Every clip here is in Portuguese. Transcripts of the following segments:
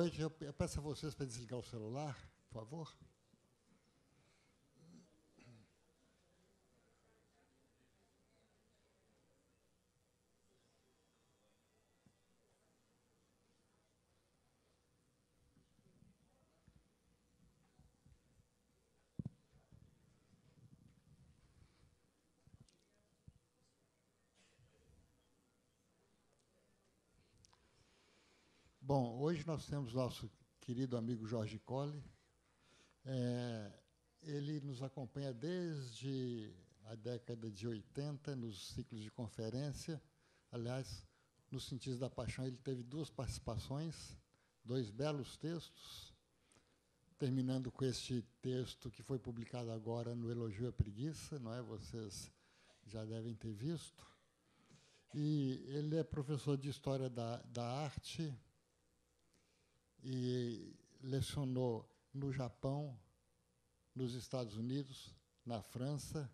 noite. Eu peço a vocês para desligar o celular, por favor. Bom, hoje nós temos nosso querido amigo Jorge Colli. É, ele nos acompanha desde a década de 80 nos ciclos de conferência. Aliás, no sentido da paixão, ele teve duas participações, dois belos textos, terminando com este texto que foi publicado agora no Elogio à Preguiça, não é? Vocês já devem ter visto. E ele é professor de História da, da Arte e lecionou no Japão, nos Estados Unidos, na França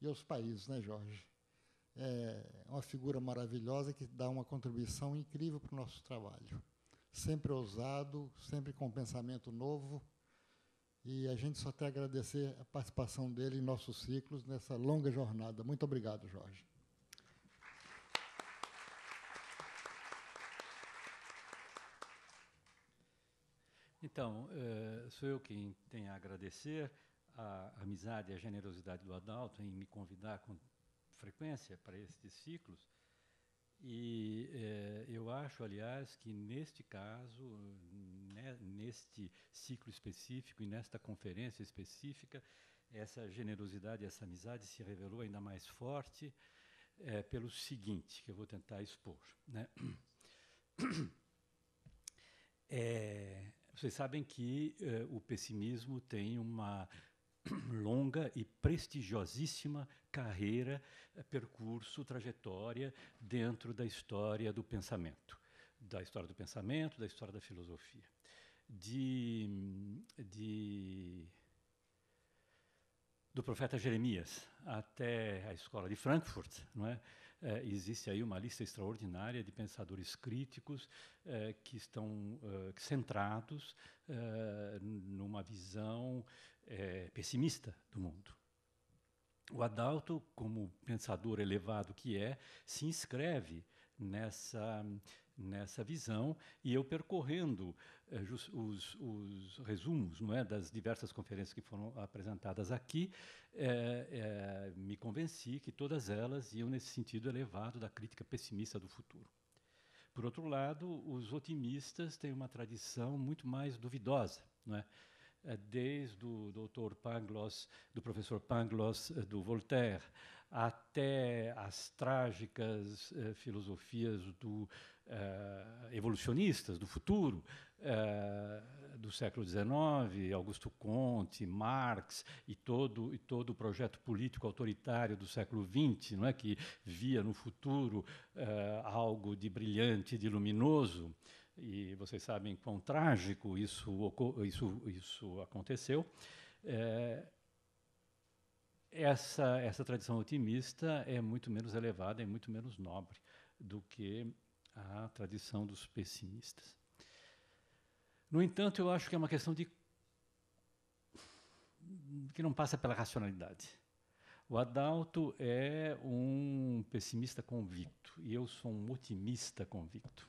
e aos países, né, Jorge? É uma figura maravilhosa que dá uma contribuição incrível para o nosso trabalho. Sempre ousado, sempre com um pensamento novo. E a gente só tem a agradecer a participação dele em nossos ciclos nessa longa jornada. Muito obrigado, Jorge. Então, eh, sou eu quem tenho a agradecer a amizade e a generosidade do Adalto em me convidar com frequência para estes ciclos. E eh, eu acho, aliás, que neste caso, né, neste ciclo específico e nesta conferência específica, essa generosidade, e essa amizade se revelou ainda mais forte eh, pelo seguinte, que eu vou tentar expor. Né? É, Vocês sabem que eh, o pessimismo tem uma longa e prestigiosíssima carreira, eh, percurso, trajetória dentro da história do pensamento, da história do pensamento, da história da filosofia. De, de do profeta Jeremias até a escola de Frankfurt, não é? É, existe aí uma lista extraordinária de pensadores críticos é, que estão é, centrados é, numa visão é, pessimista do mundo. O Adalto, como pensador elevado que é, se inscreve nessa nessa visão e eu percorrendo eh, just, os, os, resumos não é das diversas conferências que foram apresentadas aqui eh, eh, me convenci que todas elas iam nesse sentido elevado da crítica pessimista do futuro por outro lado os otimistas têm uma tradição muito mais duvidosa não é eh, desde o doutor Pangloss, do professor Pangloss eh, do Voltaire, até as trágicas eh, filosofias do uh, evolucionistas do futuro, uh, do século XIX, Augusto Comte, Marx e todo, e todo o projeto político autoritário do século XX, não é? que via no futuro uh, algo de brilhante, de luminoso, e vocês sabem quão trágico isso, isso, isso aconteceu. essa, essa tradição otimista é muito menos elevada, é muito menos nobre do que a tradição dos pessimistas. No entanto, eu acho que é uma questão de que não passa pela racionalidade. O Adalto é um pessimista convicto e eu sou um otimista convicto.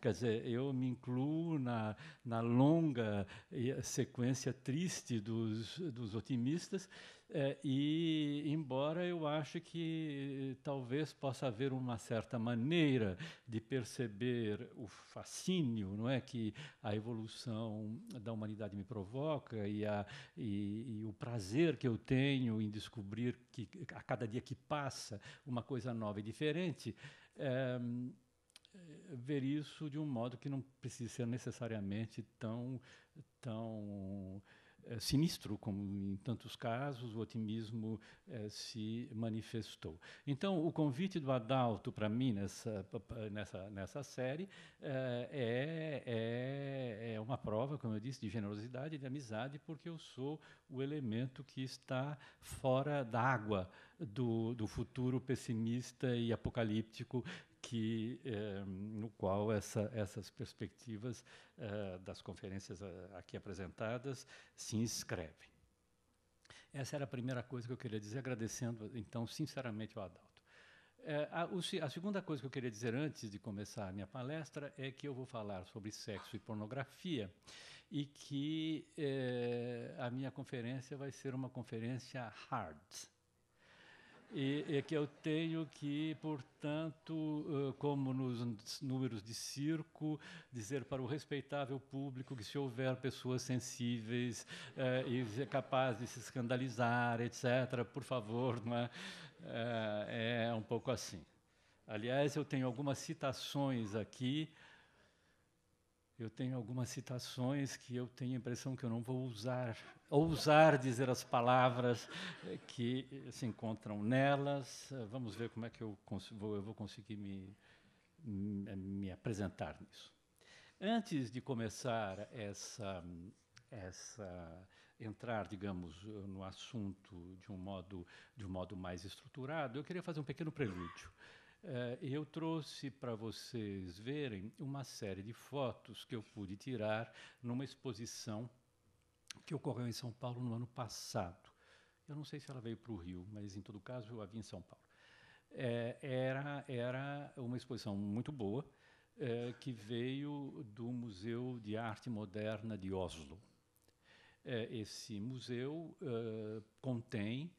Quer dizer, eu me incluo na, na longa eh, sequência triste dos, dos otimistas, é, e embora eu ache que eh, talvez possa haver uma certa maneira de perceber o fascínio, não é, que a evolução da humanidade me provoca e, a, e, e o prazer que eu tenho em descobrir que a cada dia que passa uma coisa nova e diferente. É, ver isso de um modo que não precisa ser necessariamente tão, tão é, sinistro como em tantos casos o otimismo é, se manifestou. Então, o convite do Adalto para mim nessa, nessa, nessa série eh, é, é, é uma prova, como eu disse, de generosidade e de amizade, porque eu sou o elemento que está fora da água do, do futuro pessimista e apocalíptico que eh, no qual essa, essas perspectivas eh, das conferências eh, aqui apresentadas se inscrevem. Essa era a primeira coisa que eu queria dizer, agradecendo então sinceramente ao Adalto. a, o, a segunda coisa que eu queria dizer antes de começar a minha palestra é que eu vou falar sobre sexo e pornografia e que a minha conferência vai ser uma conferência hard, e é que eu tenho que, portanto, como nos números de circo, dizer para o respeitável público que se houver pessoas sensíveis e é capazes de se escandalizar, etc., por favor, não é? É um pouco assim. Aliás, eu tenho algumas citações aqui eu tenho algumas citações que eu tenho a impressão que eu não vou usar, ousar dizer as palavras eh, que eh, se encontram nelas. Eh, vamos ver como é que eu, vou, eu vou conseguir me, me apresentar nisso. Antes de começar essa, essa entrar, digamos, no assunto de um modo de um modo mais estruturado, eu queria fazer um pequeno prelúdio. Eh, eu trouxe para vocês verem uma série de fotos que eu pude tirar numa exposição que ocorreu em São Paulo no ano passado. Eu não sei se ela veio para o Rio, mas em todo caso eu a vi em São Paulo. É, era, era uma exposição muito boa é, que veio do Museu de Arte Moderna de Oslo. É, esse museu contém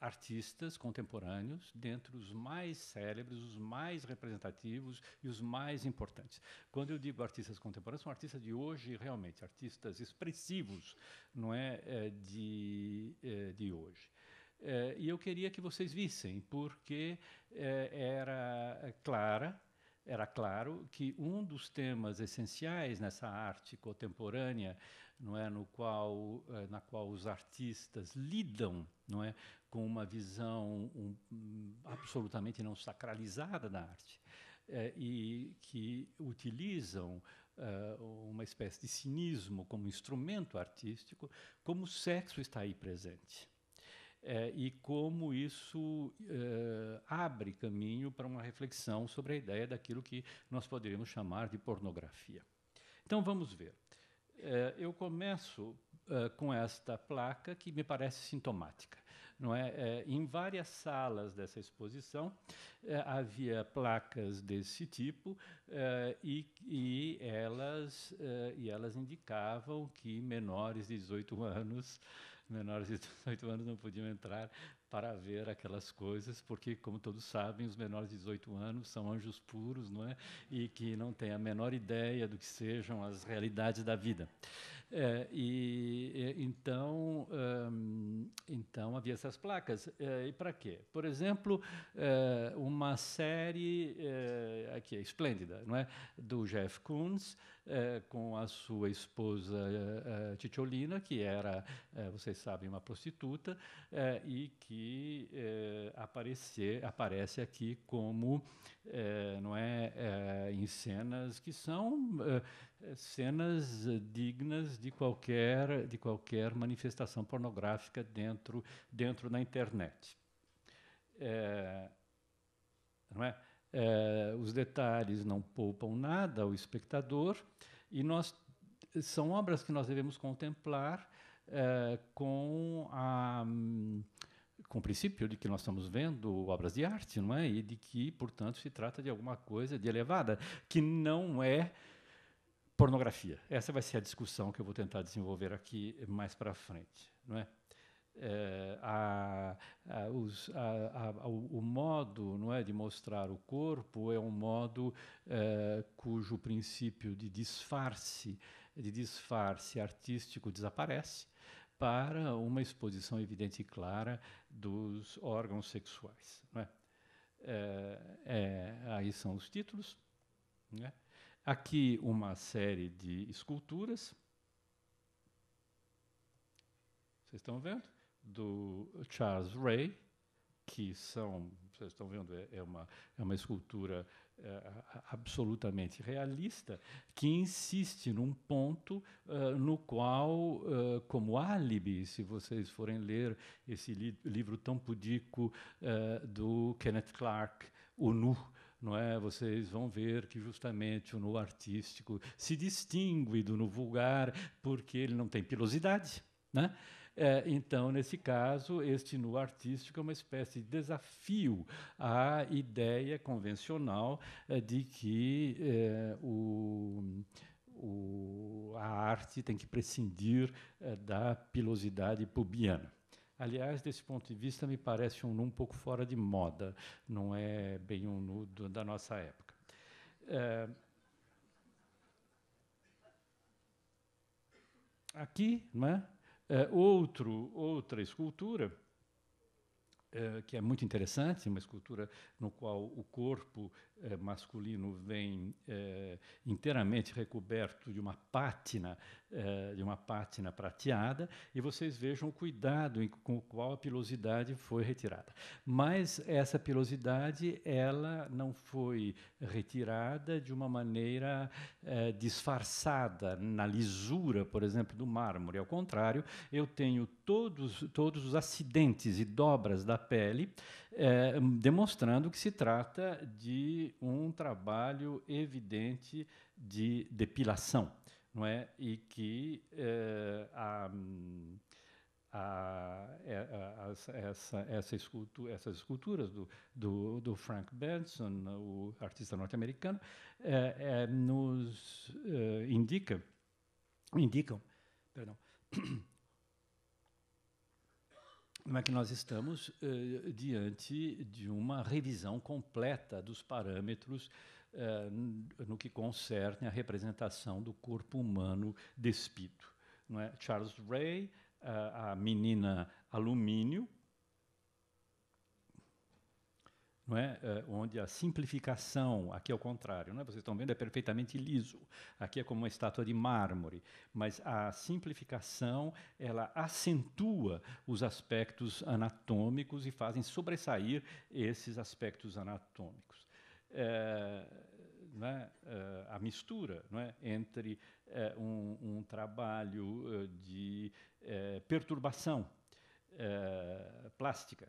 artistas contemporâneos, dentre os mais célebres, os mais representativos e os mais importantes. Quando eu digo artistas contemporâneos, são artistas de hoje realmente, artistas expressivos, não é, é de, é, de hoje. É, e eu queria que vocês vissem, porque era clara, era claro que um dos temas essenciais nessa arte contemporânea não é, no qual, eh, na qual os artistas lidam, não é, com uma visão um, hum, absolutamente não sacralizada da arte é, e que utilizam eh, uma espécie de cinismo como instrumento artístico, como o sexo está aí presente. É, e como isso é, abre caminho para uma reflexão sobre a ideia daquilo que nós poderíamos chamar de pornografia. Então vamos ver. É, eu começo uh, com esta placa que me parece sintomática. Não é? é em várias salas dessa exposição é, havia placas desse tipo e, e, elas, e elas indicavam que menores de 18 anos menores de 18 anos não podiam entrar para ver aquelas coisas, porque, como todos sabem, os menores de 18 anos são anjos puros, não é? E que não têm a menor ideia do que sejam as realidades da vida. É, e, então, então havia essas placas. É, e para quê? Por exemplo, é, uma série é, aqui é esplêndida, não é, do Jeff Koons é, com a sua esposa é, que era, vocês sabem, uma prostituta e que aparecer, aparece aqui como, não é, em cenas que são eh, cenas eh, dignas de qualquer de qualquer manifestação pornográfica dentro dentro da internet é, não é? é? os detalhes não poupam nada ao espectador e nós são obras que nós devemos contemplar é, com a com o princípio de que nós estamos vendo obras de arte, não é? E de que, portanto, se trata de alguma coisa de elevada, que não é pornografia. Essa vai ser a discussão que eu vou tentar desenvolver aqui mais para frente, não é? É, a, a, os, a, o, o, modo não é de mostrar o corpo é um modo é, cujo princípio de disfarce de disfarce artístico desaparece para uma exposição evidente e clara dos órgãos sexuais é? Eh, aí são os títulos é? Aqui uma série de esculturas. Vocês estão vendo? Do Charles Ray, que são, vocês estão vendo, é, é uma, é uma escultura é, absolutamente realista, que insiste num ponto uh, no qual, uh, como álibi, se vocês forem ler esse li livro tão pudico uh, do Kenneth Clark, O Nu, não é? Vocês vão ver que justamente o nu artístico se distingue do nu vulgar porque ele não tem pilosidade, né? É, então, nesse caso, este nu artístico é uma espécie de desafio à ideia convencional é, de que é, o o, a arte tem que prescindir é, da pilosidade pubiana. Aliás, desse ponto de vista, me parece um nu um pouco fora de moda, não é bem um nu da nossa época. Eh, é... Aqui, né? é? outro, outra escultura eh, que é muito interessante, uma escultura no qual o corpo eh, masculino vem eh, inteiramente recoberto de uma pátina, eh, de uma pátina prateada, e vocês vejam o cuidado com o qual a pilosidade foi retirada. Mas essa pilosidade ela não foi retirada de uma maneira disfarçada na lisura, por exemplo, do mármore. Ao contrário, eu tenho todos todos os acidentes e dobras da pele é, demonstrando que se trata de um trabalho evidente de depilação, não é? E que é, a, a, é, a, essa, essa escultu, essas esculturas do, do, do, Frank Benson, o artista norte-americano, é, é nos é, indicam, indicam, perdão Como é que nós estamos eh, diante de uma revisão completa dos parâmetros eh, no que concerne a representação do corpo humano despido. Não é? Charles Ray, a, a menina alumínio, não é? Eh, onde a simplificação, aqui é o contrário, não é? vocês estão vendo, é perfeitamente liso, aqui é como uma estátua de mármore, mas a simplificação ela acentua os aspectos anatômicos e fazem sobressair esses aspectos anatômicos. Eh, é, eh, a mistura é? entre é, um, um, trabalho de é, perturbação plástica,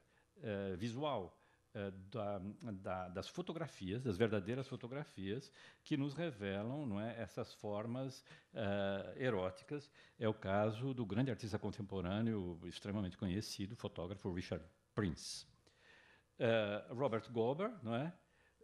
visual, eh, da, da, das fotografias, das verdadeiras fotografias, que nos revelam não é, essas formas uh, eróticas. É o caso do grande artista contemporâneo, extremamente conhecido, fotógrafo Richard Prince. Uh, eh, Robert Gober, não é?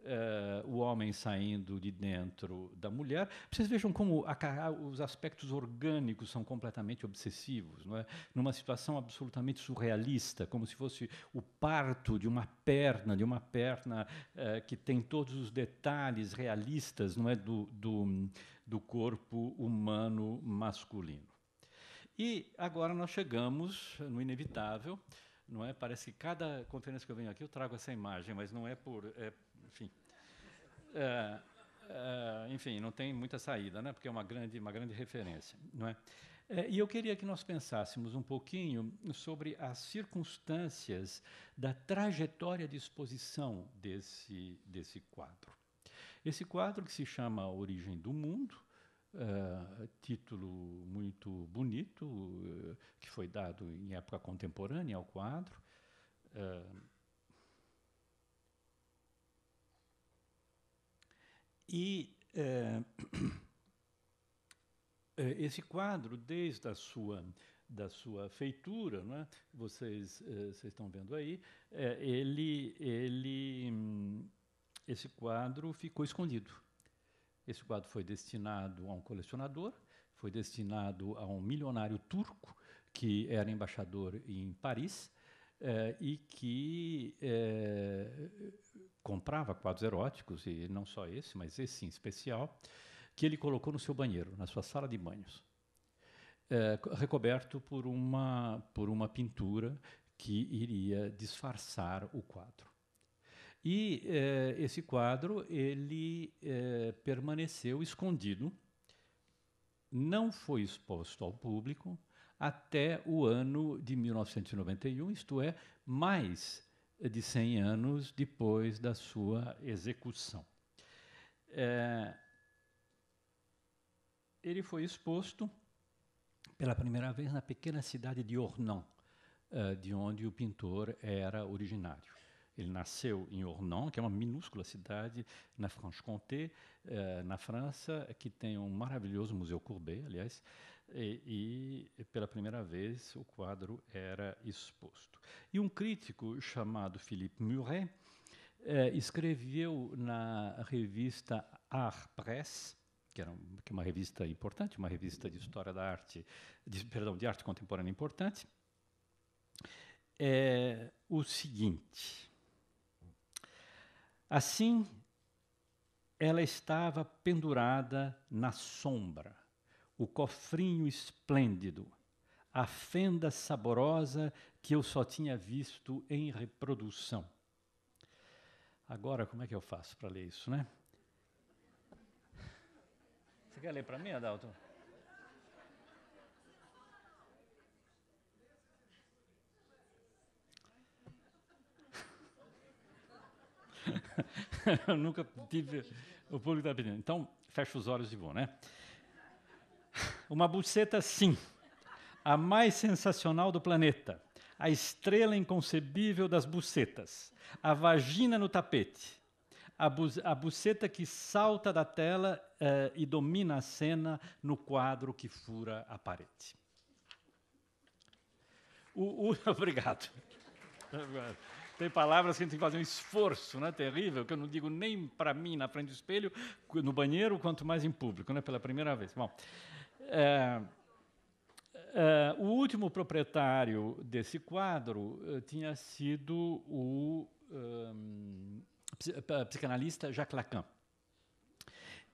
Uh, o homem saindo de dentro da mulher. Vocês vejam como a, os aspectos orgânicos são completamente obsessivos, não é? Numa situação absolutamente surrealista, como se fosse o parto de uma perna, de uma perna uh, que tem todos os detalhes realistas, não é, do, do, do corpo humano masculino. E agora nós chegamos no inevitável. Não é? Parece que cada conferência que eu venho aqui eu trago essa imagem, mas não é por, é enfim. É, é, enfim, não tem muita saída, né? Porque é uma grande, uma grande referência, não é? é? E eu queria que nós pensássemos um pouquinho sobre as circunstâncias da trajetória de exposição desse desse quadro. Esse quadro que se chama Origem do Mundo, Uh, título muito bonito, uh, que foi dado em época contemporânea ao quadro. Uh, E é, esse quadro, desde a sua da sua feitura, não é? vocês, eh, vocês estão vendo aí, ele, ele, hum, esse quadro ficou escondido. Esse quadro foi destinado a um colecionador, foi destinado a um milionário turco que era embaixador em Paris e que comprava quadros eróticos, e não só esse, mas esse em especial, que ele colocou no seu banheiro, na sua sala de banhos, é, recoberto por uma, por uma pintura que iria disfarçar o quadro. E é, esse quadro ele é, permaneceu escondido, não foi exposto ao público até o ano de 1991, isto é, mais de 100 anos depois da sua execução. É, ele foi exposto pela primeira vez na pequena cidade de Ornon, é, de onde o pintor era originário. Ele nasceu em Ornon, que é uma minúscula cidade na Franche-Comté, é, na França, que tem um maravilhoso Museu Courbet, aliás, e, e, pela primeira vez o quadro era exposto. E um crítico chamado Philippe Muret eh, escreveu na revista Art Press, que era é uma revista importante, uma revista de história da arte, de, perdão, de arte contemporânea importante, é o seguinte. Assim, ela estava pendurada na sombra o cofrinho esplêndido, a fenda saborosa que eu só tinha visto em reprodução. Agora, como é que eu faço para ler isso, né? Você quer ler para mim, Adalto? eu nunca tive. O público está pedindo. Então, fecha os olhos e vou, né? Uma buceta, sim. A mais sensacional do planeta. A estrela inconcebível das bucetas. A vagina no tapete. A, bu a buceta que salta da tela eh, e domina a cena no quadro que fura a parede. O, o, obrigado. Tem palavras que a gente tem que fazer um esforço né, terrível, que eu não digo nem para mim na frente do espelho, no banheiro, quanto mais em público, né, pela primeira vez. Bom, é, é, o último proprietário desse quadro eh, tinha sido o ehm, psicanalista Jacques Lacan.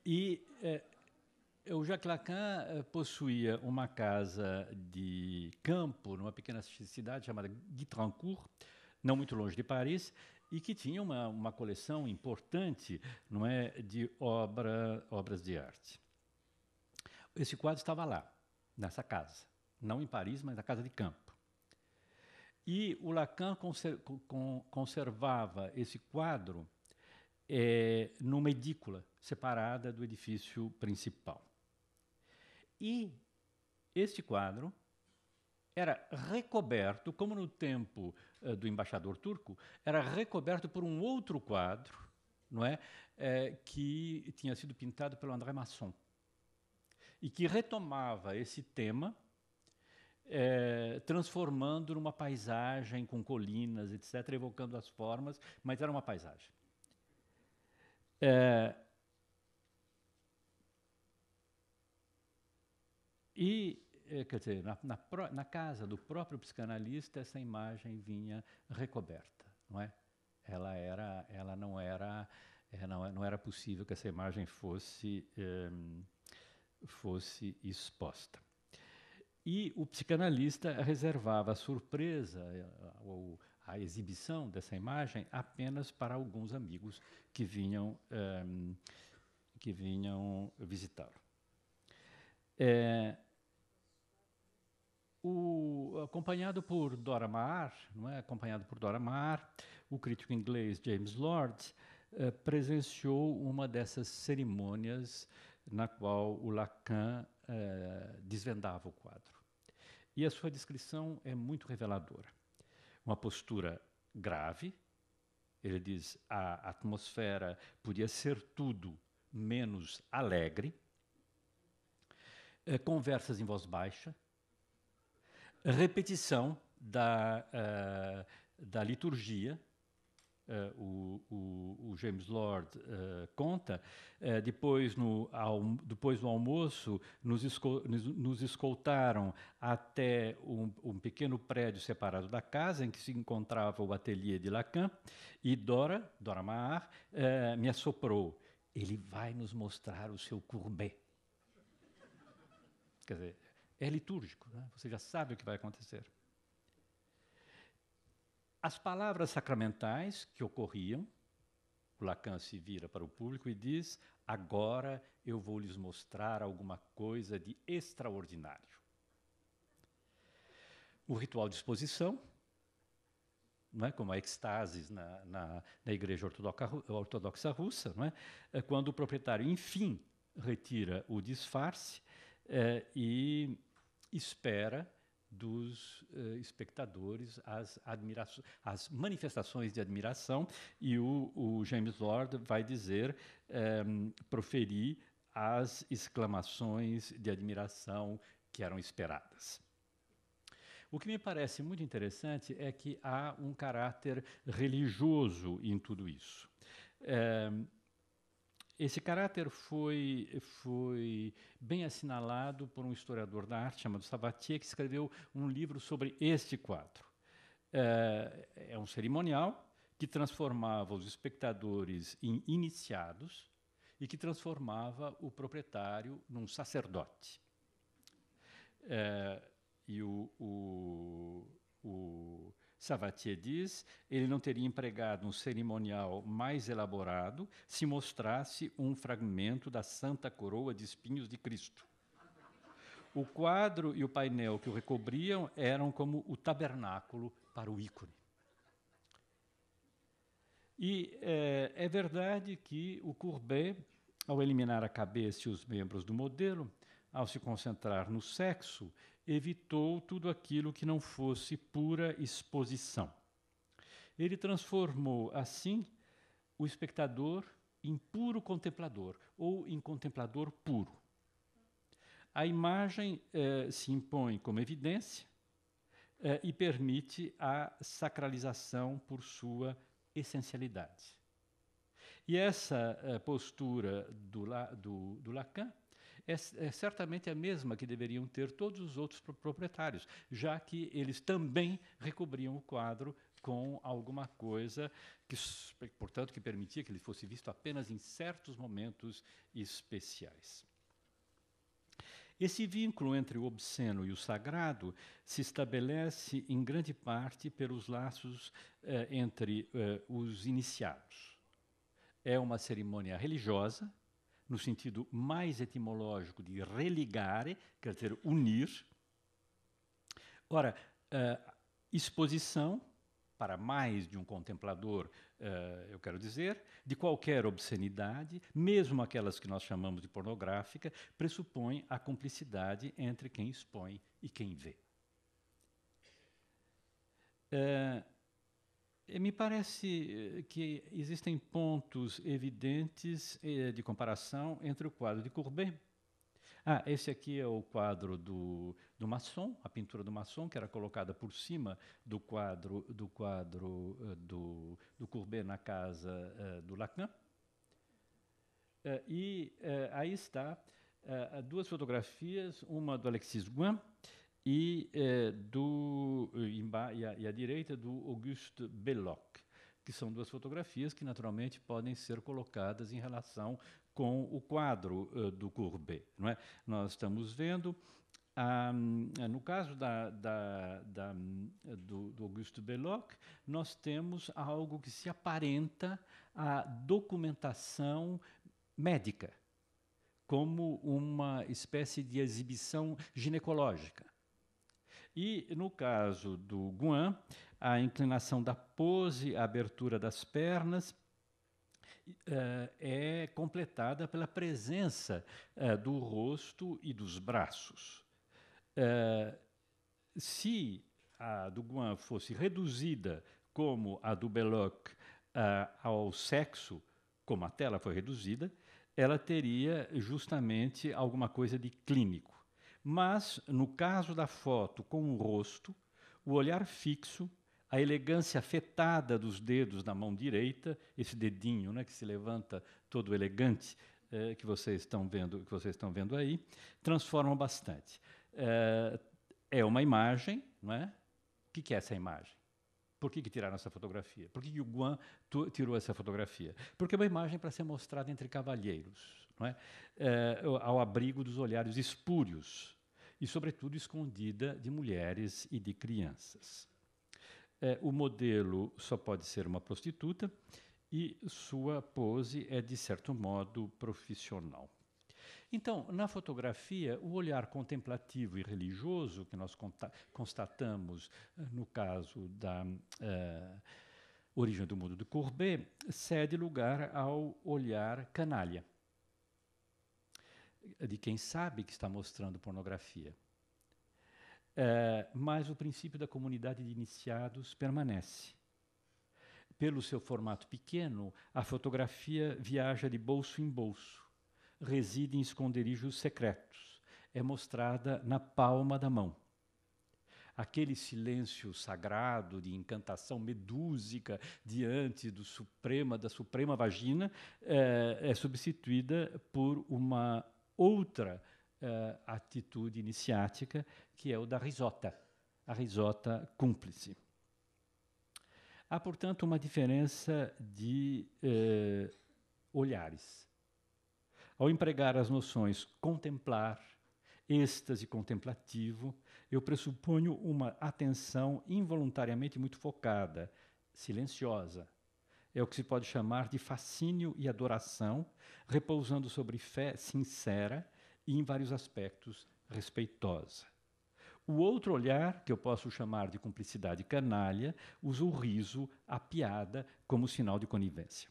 E eh, o Jacques Lacan eh, possuía uma casa de campo numa pequena cidade chamada Guitrancourt, não muito longe de Paris, e que tinha uma, uma coleção importante não é, de obra, obras de arte. Esse quadro estava lá, nessa casa. Não em Paris, mas na casa de campo. E o Lacan conservava esse quadro é, numa edícula separada do edifício principal. E este quadro era recoberto, como no tempo uh, do embaixador turco, era recoberto por um outro quadro, não é, é que tinha sido pintado pelo André Masson e que retomava esse tema, é, transformando numa paisagem com colinas, etc., evocando as formas, mas era uma paisagem. É, e, é, quer dizer, na, na, na, casa do próprio psicanalista, essa imagem vinha recoberta, não é? Ela, era, ela não, era, é, não, não era possível que essa imagem fosse. É, fosse exposta. E o psicanalista reservava a surpresa eh, ou a exibição dessa imagem apenas para alguns amigos que vinham, eh, que vinham visitá-lo. É, eh, o, acompanhado por Dora Maar, não é? acompanhado por Dora Maar, o crítico inglês James Lord eh, presenciou uma dessas cerimônias na qual o Lacan eh, desvendava o quadro. E a sua descrição é muito reveladora. Uma postura grave, ele diz a atmosfera podia ser tudo menos alegre, eh, conversas em voz baixa, repetição da, eh, da liturgia, Uh, o, o, James Lord uh, conta. Uh, depois, no, ao, depois do almoço, nos, esco, nos, nos escoltaram até um, um, pequeno prédio separado da casa, em que se encontrava o ateliê de Lacan, e Dora, Dora Maar, me assoprou. Ele vai nos mostrar o seu courbet. Quer dizer, é litúrgico, né? você já sabe o que vai acontecer as palavras sacramentais que ocorriam, o Lacan se vira para o público e diz: Agora eu vou lhes mostrar alguma coisa de extraordinário. O ritual de exposição, não é? como a extase na, na, na Igreja ortodoxa, ortodoxa, Russa, não é? é? quando o proprietário, enfim, retira o disfarce é, e espera dos uh, espectadores as, as manifestações de admiração e o, o James Lord vai dizer um, eh, proferir as exclamações de admiração que eram esperadas. O que me parece muito interessante é que há um caráter religioso em tudo isso. Eh, esse caráter foi, foi bem assinalado por um historiador da arte chamado Sabatier, que escreveu um livro sobre este quadro. É, é um cerimonial que transformava os espectadores em iniciados e que transformava o proprietário num sacerdote. É, e o, o, o Savatier diz, ele não teria empregado um cerimonial mais elaborado se mostrasse um fragmento da Santa Coroa de Espinhos de Cristo. O quadro e o painel que o recobriam eram como o tabernáculo para o ícone. E é, é verdade que o Courbet, ao eliminar a cabeça e os membros do modelo, ao se concentrar no sexo, evitou tudo aquilo que não fosse pura exposição. Ele transformou, assim, o espectador em puro contemplador, ou em contemplador puro. A imagem eh, se impõe como evidência eh, e permite a sacralização por sua essencialidade. E essa eh, postura do, do, do Lacan é, é certamente a mesma que deveriam ter todos os outros proprietários, já que eles também recobriam o quadro com alguma coisa que, portanto, que permitia que ele fosse visto apenas em certos momentos especiais. Esse vínculo entre o obsceno e o sagrado se estabelece em grande parte pelos laços eh, entre eh, os iniciados. É uma cerimônia religiosa no sentido mais etimológico de religare, quer dizer, unir. Ora, uh, exposição, para mais de um contemplador, uh, eu quero dizer, de qualquer obscenidade, mesmo aquelas que nós chamamos de pornográfica, pressupõe a cumplicidade entre quem expõe e quem vê. Uh, eh, me parece eh, que existem pontos evidentes eh, de comparação entre o quadro de Courbet. Ah, esse aqui é o quadro do, do Masson, a pintura do maçom, que era colocada por cima do quadro do, quadro, do, do Courbet na casa do Lacan. e aí está duas fotografias, uma do Alexis Guin e, eh, do, eh, e, à, e à direita do Auguste Belloc, que são duas fotografias que naturalmente podem ser colocadas em relação com o quadro eh, do Courbet. Não é? Nós estamos vendo ah, ah no caso da, da, da, do, do Belloc, nós temos algo que se aparenta à documentação médica, como uma espécie de exibição ginecológica. E no caso do Guan, a inclinação da pose, a abertura das pernas, eh, é completada pela presença eh, do rosto e dos braços. Eh, se a do Guan fosse reduzida, como a do Belloc, ao sexo, como a tela foi reduzida, ela teria justamente alguma coisa de clínico. Mas, no caso da foto com o rosto, o olhar fixo, a elegância afetada dos dedos na mão direita, esse dedinho né, que se levanta todo elegante, eh, que, vocês estão vendo, que vocês estão vendo aí, transformam bastante. Eh, é uma imagem, não é? O que, que é essa imagem? Por que, que tiraram essa fotografia? Por que, que o Guan tirou essa fotografia? Porque é uma imagem para ser mostrada entre cavalheiros, não é? Eh, ao abrigo dos olhares espúrios e, sobretudo, escondida de mulheres e de crianças. É, o modelo só pode ser uma prostituta e sua pose é, de certo modo, profissional. Então, na fotografia, o olhar contemplativo e religioso que nós constatamos eh, no caso da eh, Origem do Mundo de Courbet cede lugar ao olhar canalha de quem sabe que está mostrando pornografia. É, mas o princípio da comunidade de iniciados permanece. Pelo seu formato pequeno, a fotografia viaja de bolso em bolso, reside em esconderijos secretos, é mostrada na palma da mão. Aquele silêncio sagrado de encantação medúsica diante do suprema da suprema vagina é, é substituída por uma outra uh, atitude iniciática, que é o da risota, a risota cúmplice. Há, portanto, uma diferença de uh, olhares. Ao empregar as noções contemplar, êxtase contemplativo, eu pressuponho uma atenção involuntariamente muito focada, silenciosa, é o que se pode chamar de fascínio e adoração, repousando sobre fé sincera e, em vários aspectos, respeitosa. O outro olhar, que eu posso chamar de cumplicidade canalha, usa o riso, a piada, como sinal de conivência.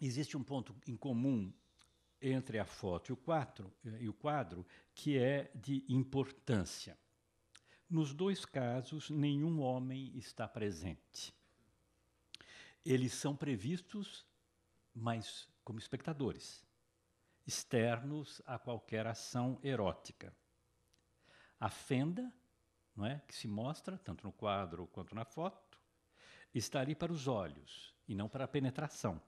Existe um ponto em comum entre a foto e o, quadro, eh, e o quadro, que é de importância. Nos dois casos, nenhum homem está presente. Eles são previstos, mas como espectadores, externos a qualquer ação erótica. A fenda, não é, que se mostra tanto no quadro quanto na foto, está ali para os olhos e não para a penetração.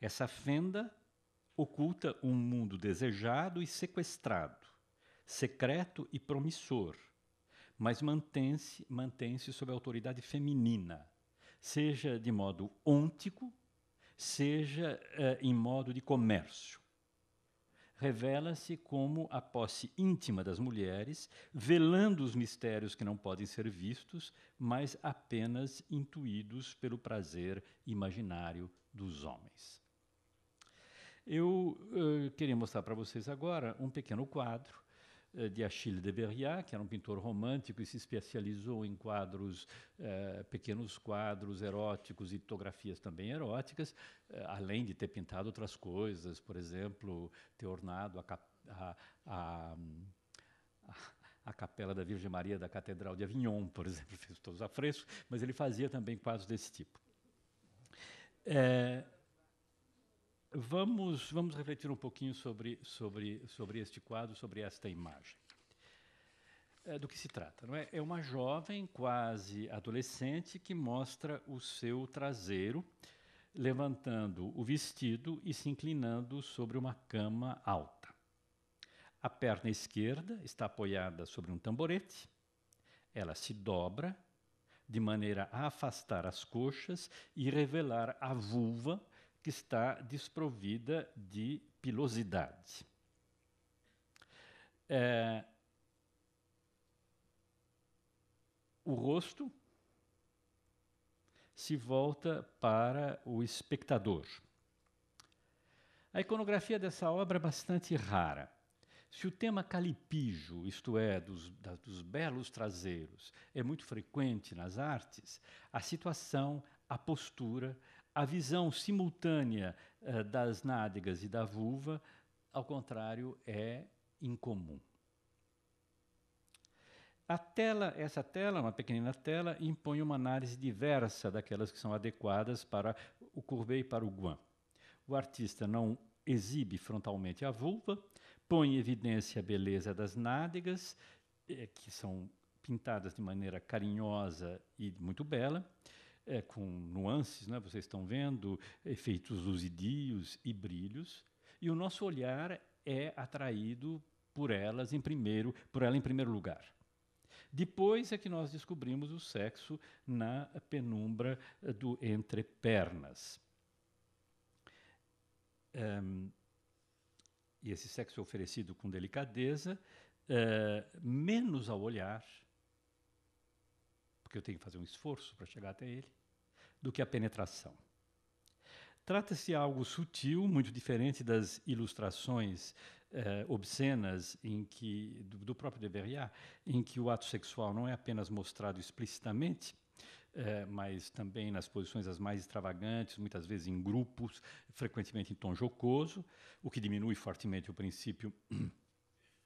Essa fenda oculta um mundo desejado e sequestrado, secreto e promissor, mas mantém-se mantém sob a autoridade feminina, seja de modo ôntico, seja eh, em modo de comércio. Revela-se como a posse íntima das mulheres, velando os mistérios que não podem ser vistos, mas apenas intuídos pelo prazer imaginário dos homens. Eu uh, queria mostrar para vocês agora um pequeno quadro uh, de Achille de Berriat, que era um pintor romântico e se especializou em quadros, uh, pequenos quadros eróticos e fotografias também eróticas, além de ter pintado outras coisas, por exemplo, ter ornado a, cap a, a, a a capela da Virgem Maria da Catedral de Avignon, por exemplo, fez todos afrescos, mas ele fazia também quadros desse tipo. É, Vamos, vamos refletir um pouquinho sobre, sobre, sobre este quadro, sobre esta imagem. É, do que se trata? Não é? é uma jovem, quase adolescente, que mostra o seu traseiro, levantando o vestido e se inclinando sobre uma cama alta. A perna esquerda está apoiada sobre um tamborete, ela se dobra de maneira a afastar as coxas e revelar a vulva que está desprovida de pilosidade. É, o rosto se volta para o espectador. A iconografia dessa obra é bastante rara. Se o tema calipijo, isto é, dos, da, dos belos traseiros, é muito frequente nas artes, a situação, a postura, a visão simultânea uh, das nádegas e da vulva, ao contrário, é incomum. A tela, essa tela, uma pequenina tela, impõe uma análise diversa daquelas que são adequadas para o Courbet e para o Guan. O artista não exibe frontalmente a vulva, põe em evidência a beleza das nádegas, eh, que são pintadas de maneira carinhosa e muito bela, é, com nuances, né? vocês estão vendo, efeitos luzidios e brilhos, e o nosso olhar é atraído por elas em primeiro, por ela em primeiro lugar. Depois é que nós descobrimos o sexo na penumbra eh, do entre pernas. Um, ehm, e esse sexo é oferecido com delicadeza, uh, menos ao olhar, porque eu tenho que fazer um esforço para chegar até ele, do que a penetração. Trata-se de algo sutil, muito diferente das ilustrações eh, obscenas em que do, do próprio Deveria, em que o ato sexual não é apenas mostrado explicitamente, eh, mas também nas posições as mais extravagantes, muitas vezes em grupos, frequentemente em tom jocoso, o que diminui fortemente o princípio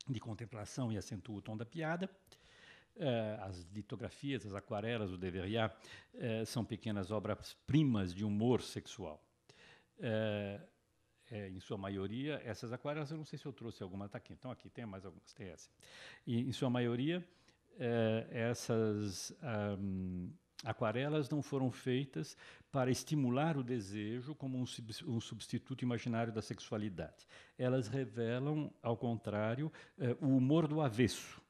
de contemplação e acentua o tom da piada. Eh, as litografias, as aquarelas, o Deveria, eh, são pequenas obras-primas de humor sexual. É, em sua maioria, essas aquarelas, eu não sei se eu trouxe alguma, está aqui, então aqui tem mais algumas, tem essa. E, em sua maioria, essas um, ah, aquarelas não foram feitas para estimular o desejo como um, um, substituto imaginário da sexualidade. Elas revelam, ao contrário, o humor do avesso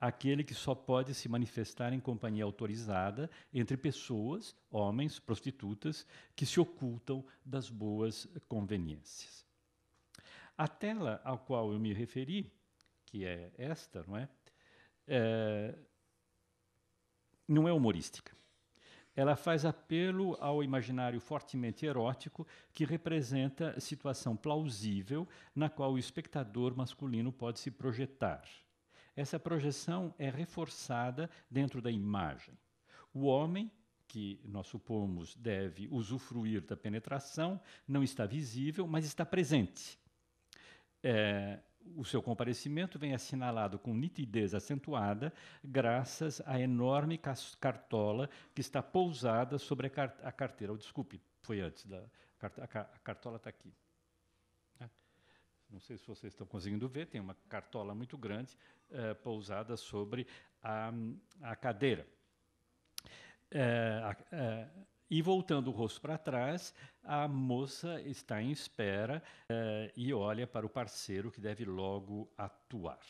aquele que só pode se manifestar em companhia autorizada entre pessoas, homens, prostitutas, que se ocultam das boas conveniências. A tela ao qual eu me referi, que é esta, não é? é não é humorística. Ela faz apelo ao imaginário fortemente erótico que representa situação plausível na qual o espectador masculino pode se projetar essa projeção é reforçada dentro da imagem. O homem, que nós supomos deve usufruir da penetração, não está visível, mas está presente. É, o seu comparecimento vem assinalado com nitidez acentuada, graças à enorme cartola que está pousada sobre a, carteira. Oh, desculpe, foi antes da a cartola está aqui não sei se vocês estão conseguindo ver, tem uma cartola muito grande eh, pousada sobre a, a cadeira. É, é, e voltando o rosto para trás, a moça está em espera é, e olha para o parceiro que deve logo atuar.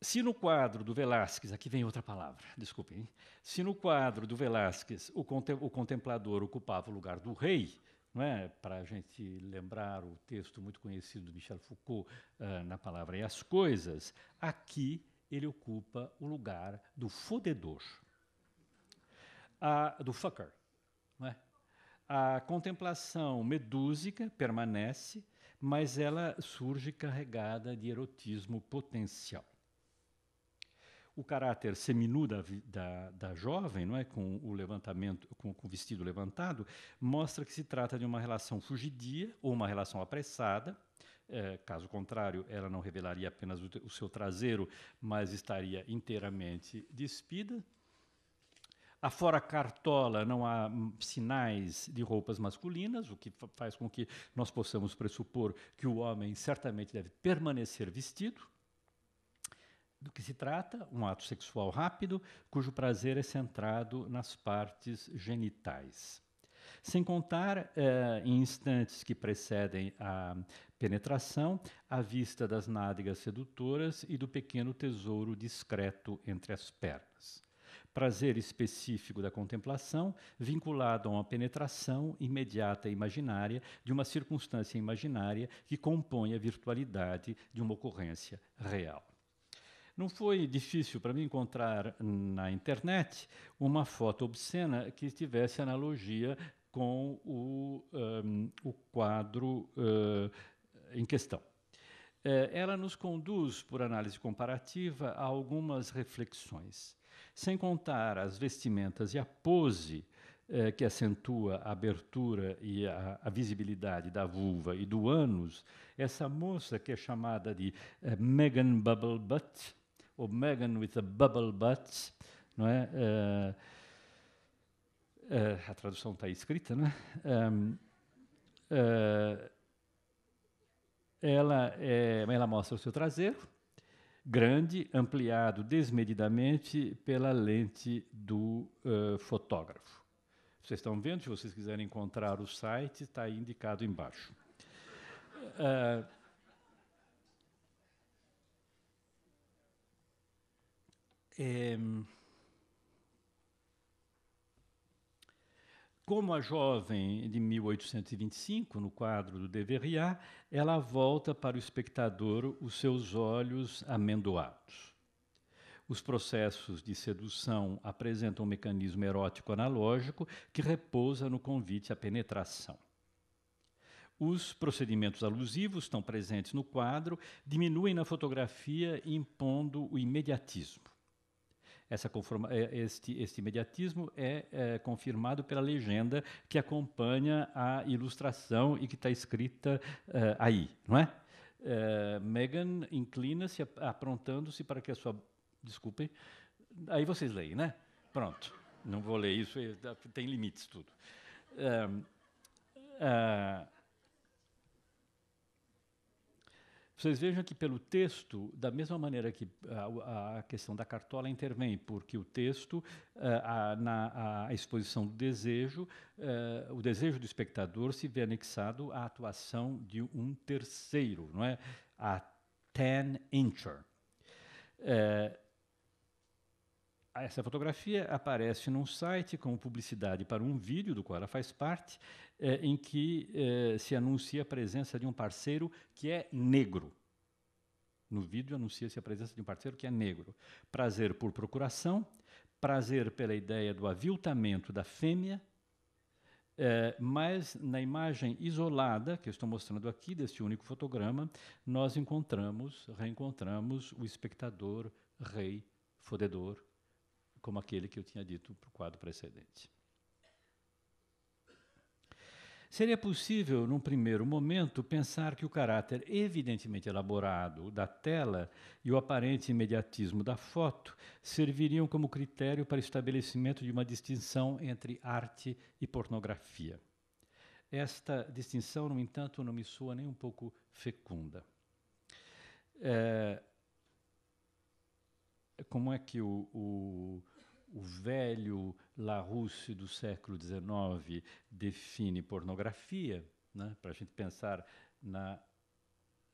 Se no quadro do Velázquez, aqui vem outra palavra, desculpem, se no quadro do Velázquez o, contem o contemplador ocupava o lugar do rei, não é? Para a gente lembrar o texto muito conhecido do Michel Foucault uh, na palavra e as coisas, aqui ele ocupa o lugar do fodedor, do fucker, não é? A contemplação medúsica permanece, mas ela surge carregada de erotismo potencial o caráter seminu da, da, da, jovem, não é, com o levantamento, com, com o vestido levantado, mostra que se trata de uma relação fugidia ou uma relação apressada. É, caso contrário, ela não revelaria apenas o, o seu traseiro, mas estaria inteiramente despida. Afora cartola, não há sinais de roupas masculinas, o que faz com que nós possamos pressupor que o homem certamente deve permanecer vestido. Do que se trata? Um ato sexual rápido, cujo prazer é centrado nas partes genitais. Sem contar eh, em instantes que precedem a penetração, a vista das nádegas sedutoras e do pequeno tesouro discreto entre as pernas. Prazer específico da contemplação, vinculado a uma penetração imediata e imaginária de uma circunstância imaginária que compõe a virtualidade de uma ocorrência real. Não foi difícil para mim encontrar na internet uma foto obscena que tivesse analogia com o, um, o quadro uh, em questão. É, ela nos conduz, por análise comparativa, a algumas reflexões, sem contar as vestimentas e a pose é, que acentua a abertura e a, a, visibilidade da vulva e do ânus. Essa moça que é chamada de é, Megan Bubble Butt, ou Megan with a Bubble Butt, não é? Uh, uh, a tradução está aí escrita, né? Um, ehm, uh, eh, ela, é, ela mostra o seu traseiro, grande, ampliado desmedidamente pela lente do fotógrafo. Vocês estão vendo? Se vocês quiserem encontrar o site, está aí indicado embaixo. Uh, É, Como a jovem de 1825, no quadro do Deveria, ela volta para o espectador os seus olhos amendoados. Os processos de sedução apresentam um mecanismo erótico analógico que repousa no convite à penetração. Os procedimentos alusivos estão presentes no quadro, diminuem na fotografia, impondo o imediatismo. Essa conforma, é, este, este imediatismo é, é confirmado pela legenda que acompanha a ilustração e que está escrita eh, aí, não é? Eh, Megan inclina-se, aprontando-se para que a sua. Desculpem. Aí vocês leem, né? Pronto. Não vou ler isso, eh, tem limites tudo. Uh, uh, Vocês vejam que pelo texto, da mesma maneira que ah, a, a questão da cartola intervém, porque o texto, ah, a, na a exposição do desejo, a, ah, o desejo do espectador se vê anexado à atuação de um terceiro, não é? A ten-incher. É, eh, essa fotografia aparece num site como publicidade para um vídeo do qual ela faz parte, eh, em que eh, se anuncia a presença de um parceiro que é negro. No vídeo anuncia-se a presença de um parceiro que é negro. Prazer por procuração, prazer pela ideia do aviltamento da fêmea, é, mas na imagem isolada que eu estou mostrando aqui, deste único fotograma, nós encontramos, reencontramos o espectador rei fodedor como aquele que eu tinha dito para o quadro precedente. Seria possível, num primeiro momento, pensar que o caráter evidentemente elaborado da tela e o aparente imediatismo da foto serviriam como critério para estabelecimento de uma distinção entre arte e pornografia. Esta distinção, no entanto, não me soa nem um pouco fecunda. É, como é que o, o o velho Larousse do século XIX define pornografia, né, para a gente pensar na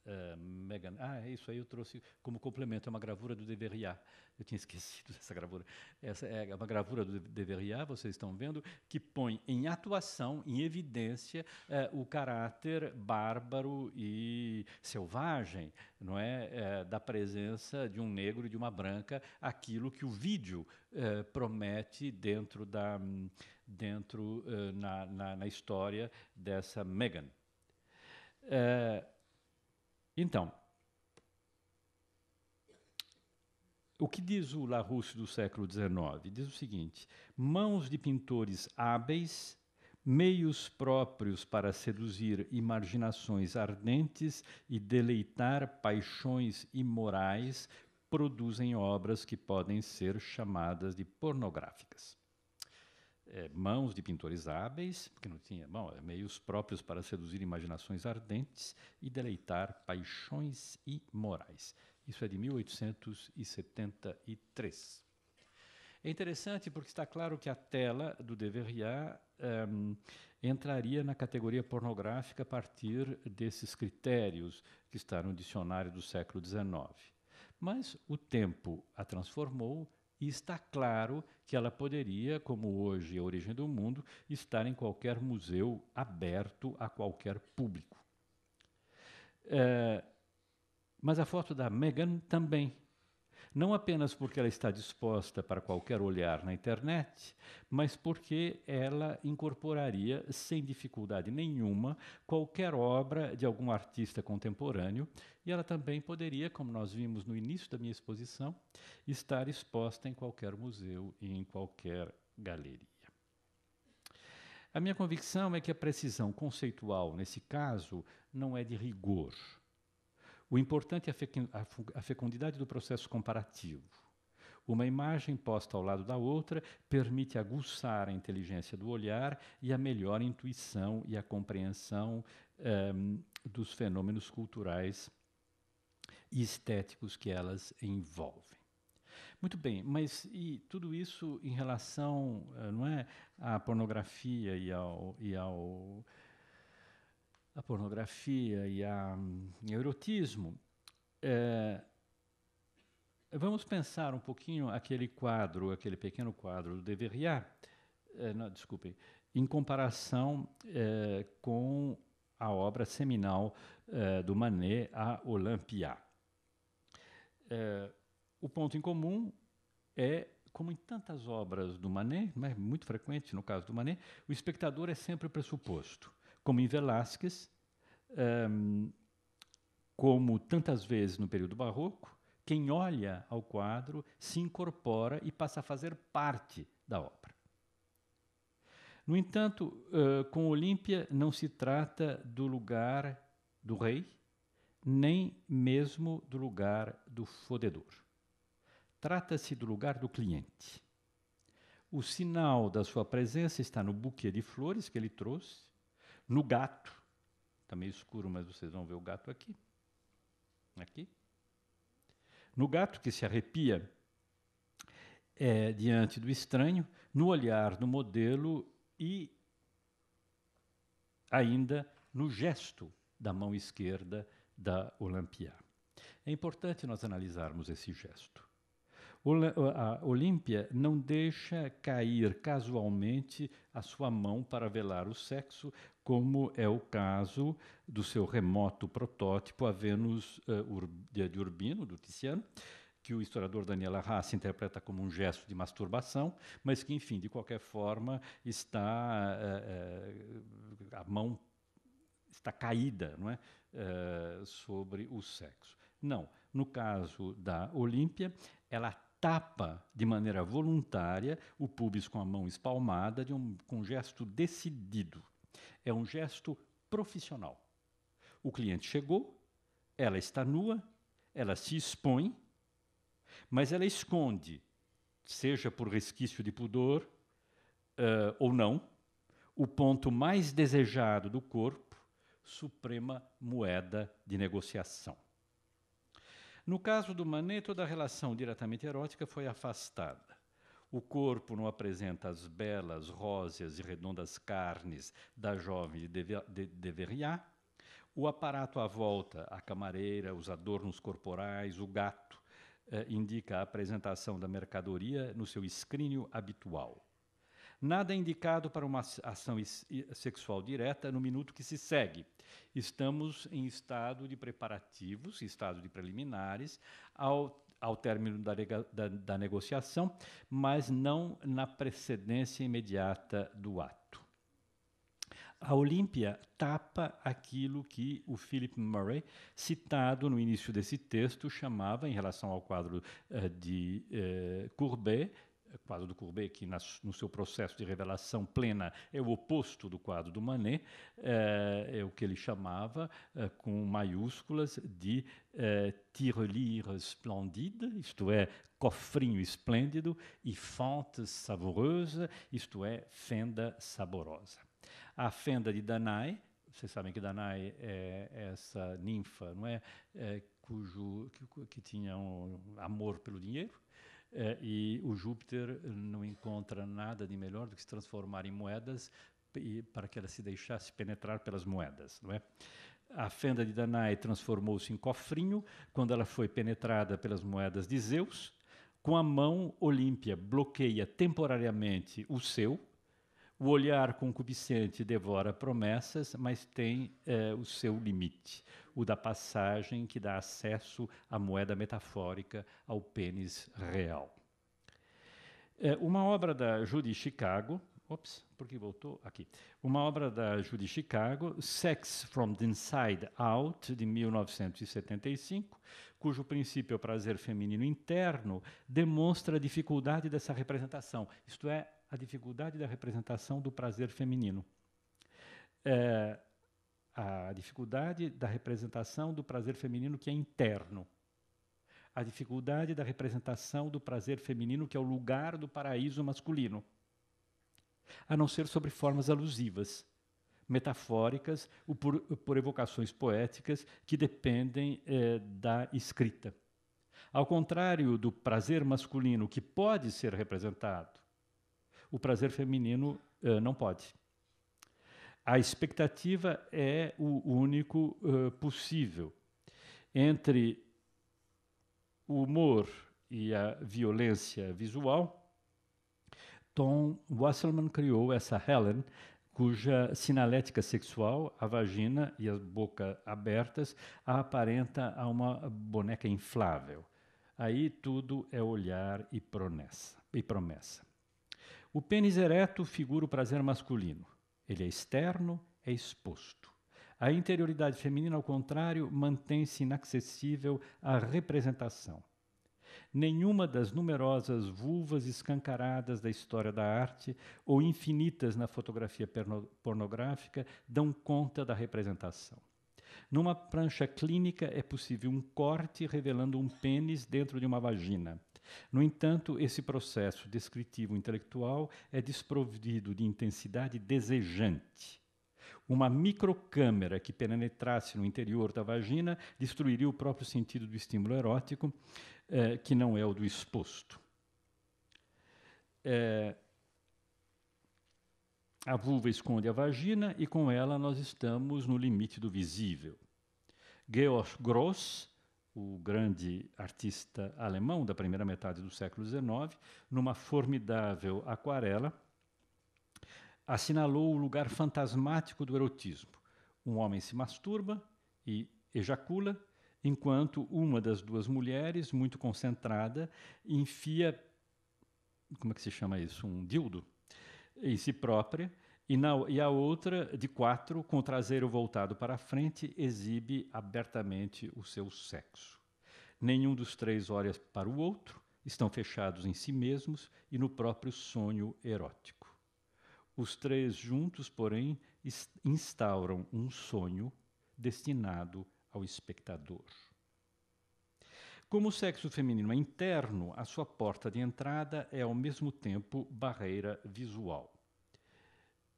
uh, Megan. Ah, ah é isso aí eu trouxe como complemento. É uma gravura do Deveria. Eu tinha esquecido dessa gravura. Essa é uma gravura do Deveria, vocês estão vendo, que põe em atuação, em evidência, uh, o caráter bárbaro e selvagem, não é, uh, da presença de um negro e de uma branca, aquilo que o vídeo eh, promete dentro da dentro na, na, na, história dessa Megan. É, então, o que diz o Larousse do século XIX? Diz o seguinte: mãos de pintores hábeis, meios próprios para seduzir imaginações ardentes e deleitar paixões imorais, produzem obras que podem ser chamadas de pornográficas é, mãos de pintores hábeis, porque não tinha bom, é, meios próprios para seduzir imaginações ardentes e deleitar paixões imorais. Isso é de 1873. É interessante porque está claro que a tela do Deverriat um, eh, entraria na categoria pornográfica a partir desses critérios que está no dicionário do século XIX. Mas o tempo a transformou e está claro que ela poderia, como hoje é a origem do mundo, estar em qualquer museu aberto a qualquer público. É, mas a foto da Meghan também não apenas porque ela está disposta para qualquer olhar na internet, mas porque ela incorporaria sem dificuldade nenhuma qualquer obra de algum artista contemporâneo e ela também poderia, como nós vimos no início da minha exposição, estar exposta em qualquer museu e em qualquer galeria. A minha convicção é que a precisão conceitual, nesse caso, não é de rigor, o importante é a fecundidade do processo comparativo. Uma imagem posta ao lado da outra permite aguçar a inteligência do olhar e a melhor intuição e a compreensão eh, dos fenômenos culturais e estéticos que elas envolvem. Muito bem, mas e tudo isso em relação eh, não é, à pornografia e ao, e ao a pornografia e, a, o erotismo, é, vamos pensar um pouquinho aquele quadro, aquele pequeno quadro do Deveria, é, não, desculpem, em comparação é, com a obra seminal é, do Manet, A Olympia. É, o ponto em comum é, como em tantas obras do Manet, mas muito frequente no caso do Manet, o espectador é sempre pressuposto como em Velázquez, um, ehm, como tantas vezes no período barroco, quem olha ao quadro se incorpora e passa a fazer parte da obra. No entanto, uh, com Olímpia não se trata do lugar do rei, nem mesmo do lugar do fodedor. Trata-se do lugar do cliente. O sinal da sua presença está no buquê de flores que ele trouxe, no gato. Está meio escuro, mas vocês vão ver o gato aqui. Aqui. No gato que se arrepia é, diante do estranho, no olhar do modelo e ainda no gesto da mão esquerda da Olympia. É importante nós analisarmos esse gesto. A Olímpia não deixa cair casualmente a sua mão para velar o sexo como é o caso do seu remoto protótipo, eh, A Vênus de Urbino, do Tiziano, que o historiador Daniela Haas interpreta como um gesto de masturbação, mas que, enfim, de qualquer forma, está eh, eh, a mão está caída não é? sobre o sexo. Não, no caso da Olímpia, ela tapa de maneira voluntária o pubis com a mão espalmada, um, com um gesto decidido. É um gesto profissional. O cliente chegou, ela está nua, ela se expõe, mas ela esconde, seja por resquício de pudor uh, ou não, o ponto mais desejado do corpo, suprema moeda de negociação. No caso do Manet, toda relação diretamente erótica foi afastada. O corpo não apresenta as belas, róseas e redondas carnes da jovem de Deverriat. O aparato à volta, a camareira, os adornos corporais, o gato, eh, indica a apresentação da mercadoria no seu escrínio habitual. Nada é indicado para uma ação sexual direta no minuto que se segue. Estamos em estado de preparativos, estado de preliminares, ao ao término da, da, da negociação, mas não na precedência imediata do ato. A Olímpia tapa aquilo que o Philip Murray, citado no início desse texto, chamava, em relação ao quadro uh, de uh, Courbet, é quadro do Courbet, que nas, no seu processo de revelação plena é o oposto do quadro do Manet, é, é o que ele chamava, é, com maiúsculas, de é, tirelire splendide, isto é, cofrinho esplêndido, e fente savoureuse, isto é, fenda saborosa. A fenda de Danai, vocês sabem que Danai é essa ninfa, não é, é cujo que, que tinha um amor pelo dinheiro, é, e o Júpiter não encontra nada de melhor do que se transformar em moedas para que ela se deixasse penetrar pelas moedas, não é? A fenda de Danae transformou-se em cofrinho quando ela foi penetrada pelas moedas de Zeus. Com a mão, Olímpia bloqueia temporariamente o seu, o olhar concupiscente devora promessas, mas tem eh, o seu limite, o da passagem que dá acesso à moeda metafórica, ao pênis real. É, uma obra da Judy Chicago, ops, porque voltou aqui. Uma obra da Judy Chicago, Sex from the Inside Out, de 1975, cujo princípio é o prazer feminino interno, demonstra a dificuldade dessa representação, isto é, a dificuldade da representação do prazer feminino. É, a dificuldade da representação do prazer feminino que é interno. A dificuldade da representação do prazer feminino que é o lugar do paraíso masculino. A não ser sobre formas alusivas, metafóricas ou por, por evocações poéticas que dependem é, da escrita. Ao contrário do prazer masculino, que pode ser representado o prazer feminino uh, não pode. A expectativa é o único uh, possível. Entre o humor e a violência visual, Tom Wasserman criou essa Helen, cuja sinalética sexual, a vagina e as bocas abertas, a aparenta a uma boneca inflável. Aí tudo é olhar e promessa. E promessa. O pênis ereto figura o prazer masculino. Ele é externo, é exposto. A interioridade feminina, ao contrário, mantém-se inacessível à representação. Nenhuma das numerosas vulvas escancaradas da história da arte ou infinitas na fotografia pornográfica dão conta da representação. Numa prancha clínica é possível um corte revelando um pênis dentro de uma vagina. No entanto, esse processo descritivo intelectual é desprovido de intensidade desejante. Uma microcâmera que penetrasse no interior da vagina destruiria o próprio sentido do estímulo erótico, eh, que não é o do exposto. Eh, a vulva esconde a vagina e com ela nós estamos no limite do visível. Georg Gross o grande artista alemão da primeira metade do século XIX, numa formidável aquarela, assinalou o lugar fantasmático do erotismo. Um homem se masturba e ejacula, enquanto uma das duas mulheres, muito concentrada, enfia como é que se chama isso? Um dildo em si própria e, na, e a outra, de quatro, com o traseiro voltado para a frente, exibe abertamente o seu sexo. Nenhum dos três olha para o outro, estão fechados em si mesmos e no próprio sonho erótico. Os três juntos, porém, instauram um sonho destinado ao espectador. Como o sexo feminino é interno, a sua porta de entrada é ao mesmo tempo barreira visual.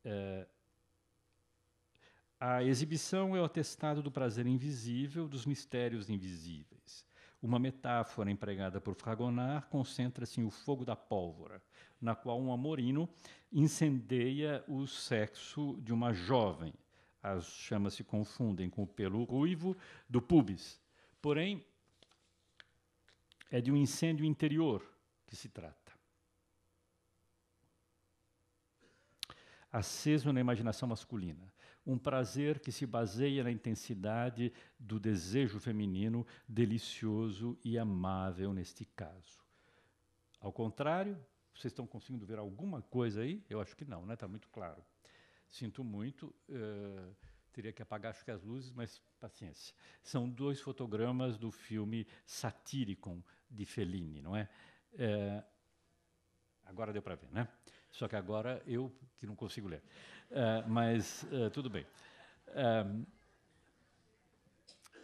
É, a exibição é o atestado do prazer invisível, dos mistérios invisíveis. Uma metáfora empregada por Fragonard concentra-se em O Fogo da Pólvora, na qual um amorino incendeia o sexo de uma jovem. As chamas se confundem com o pelo ruivo do pubis. Porém, é de um incêndio interior que se trata. aceso na imaginação masculina. Um prazer que se baseia na intensidade do desejo feminino, delicioso e amável neste caso. Ao contrário, vocês estão conseguindo ver alguma coisa aí? Eu acho que não, né? Está muito claro. Sinto muito. Uh, teria que apagar acho que as luzes, mas paciência. São dois fotogramas do filme Satyricon de Fellini, não é? é agora deu para ver, né? Só que agora eu que não consigo ler. Uh, mas uh, tudo bem. Um, ah,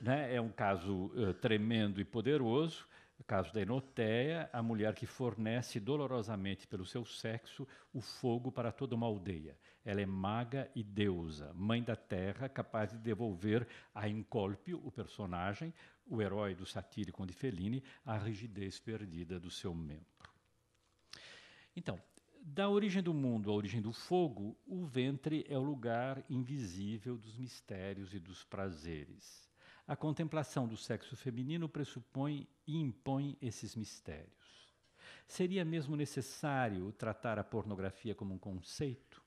né, é um caso uh, tremendo e poderoso, o caso da Enoteia, a mulher que fornece dolorosamente pelo seu sexo o fogo para toda uma aldeia. Ela é maga e deusa, mãe da terra, capaz de devolver a Encolpio, o personagem, o herói do satírico de Fellini, a rigidez perdida do seu membro. Então, da origem do mundo à origem do fogo, o ventre é o lugar invisível dos mistérios e dos prazeres. A contemplação do sexo feminino pressupõe e impõe esses mistérios. Seria mesmo necessário tratar a pornografia como um conceito?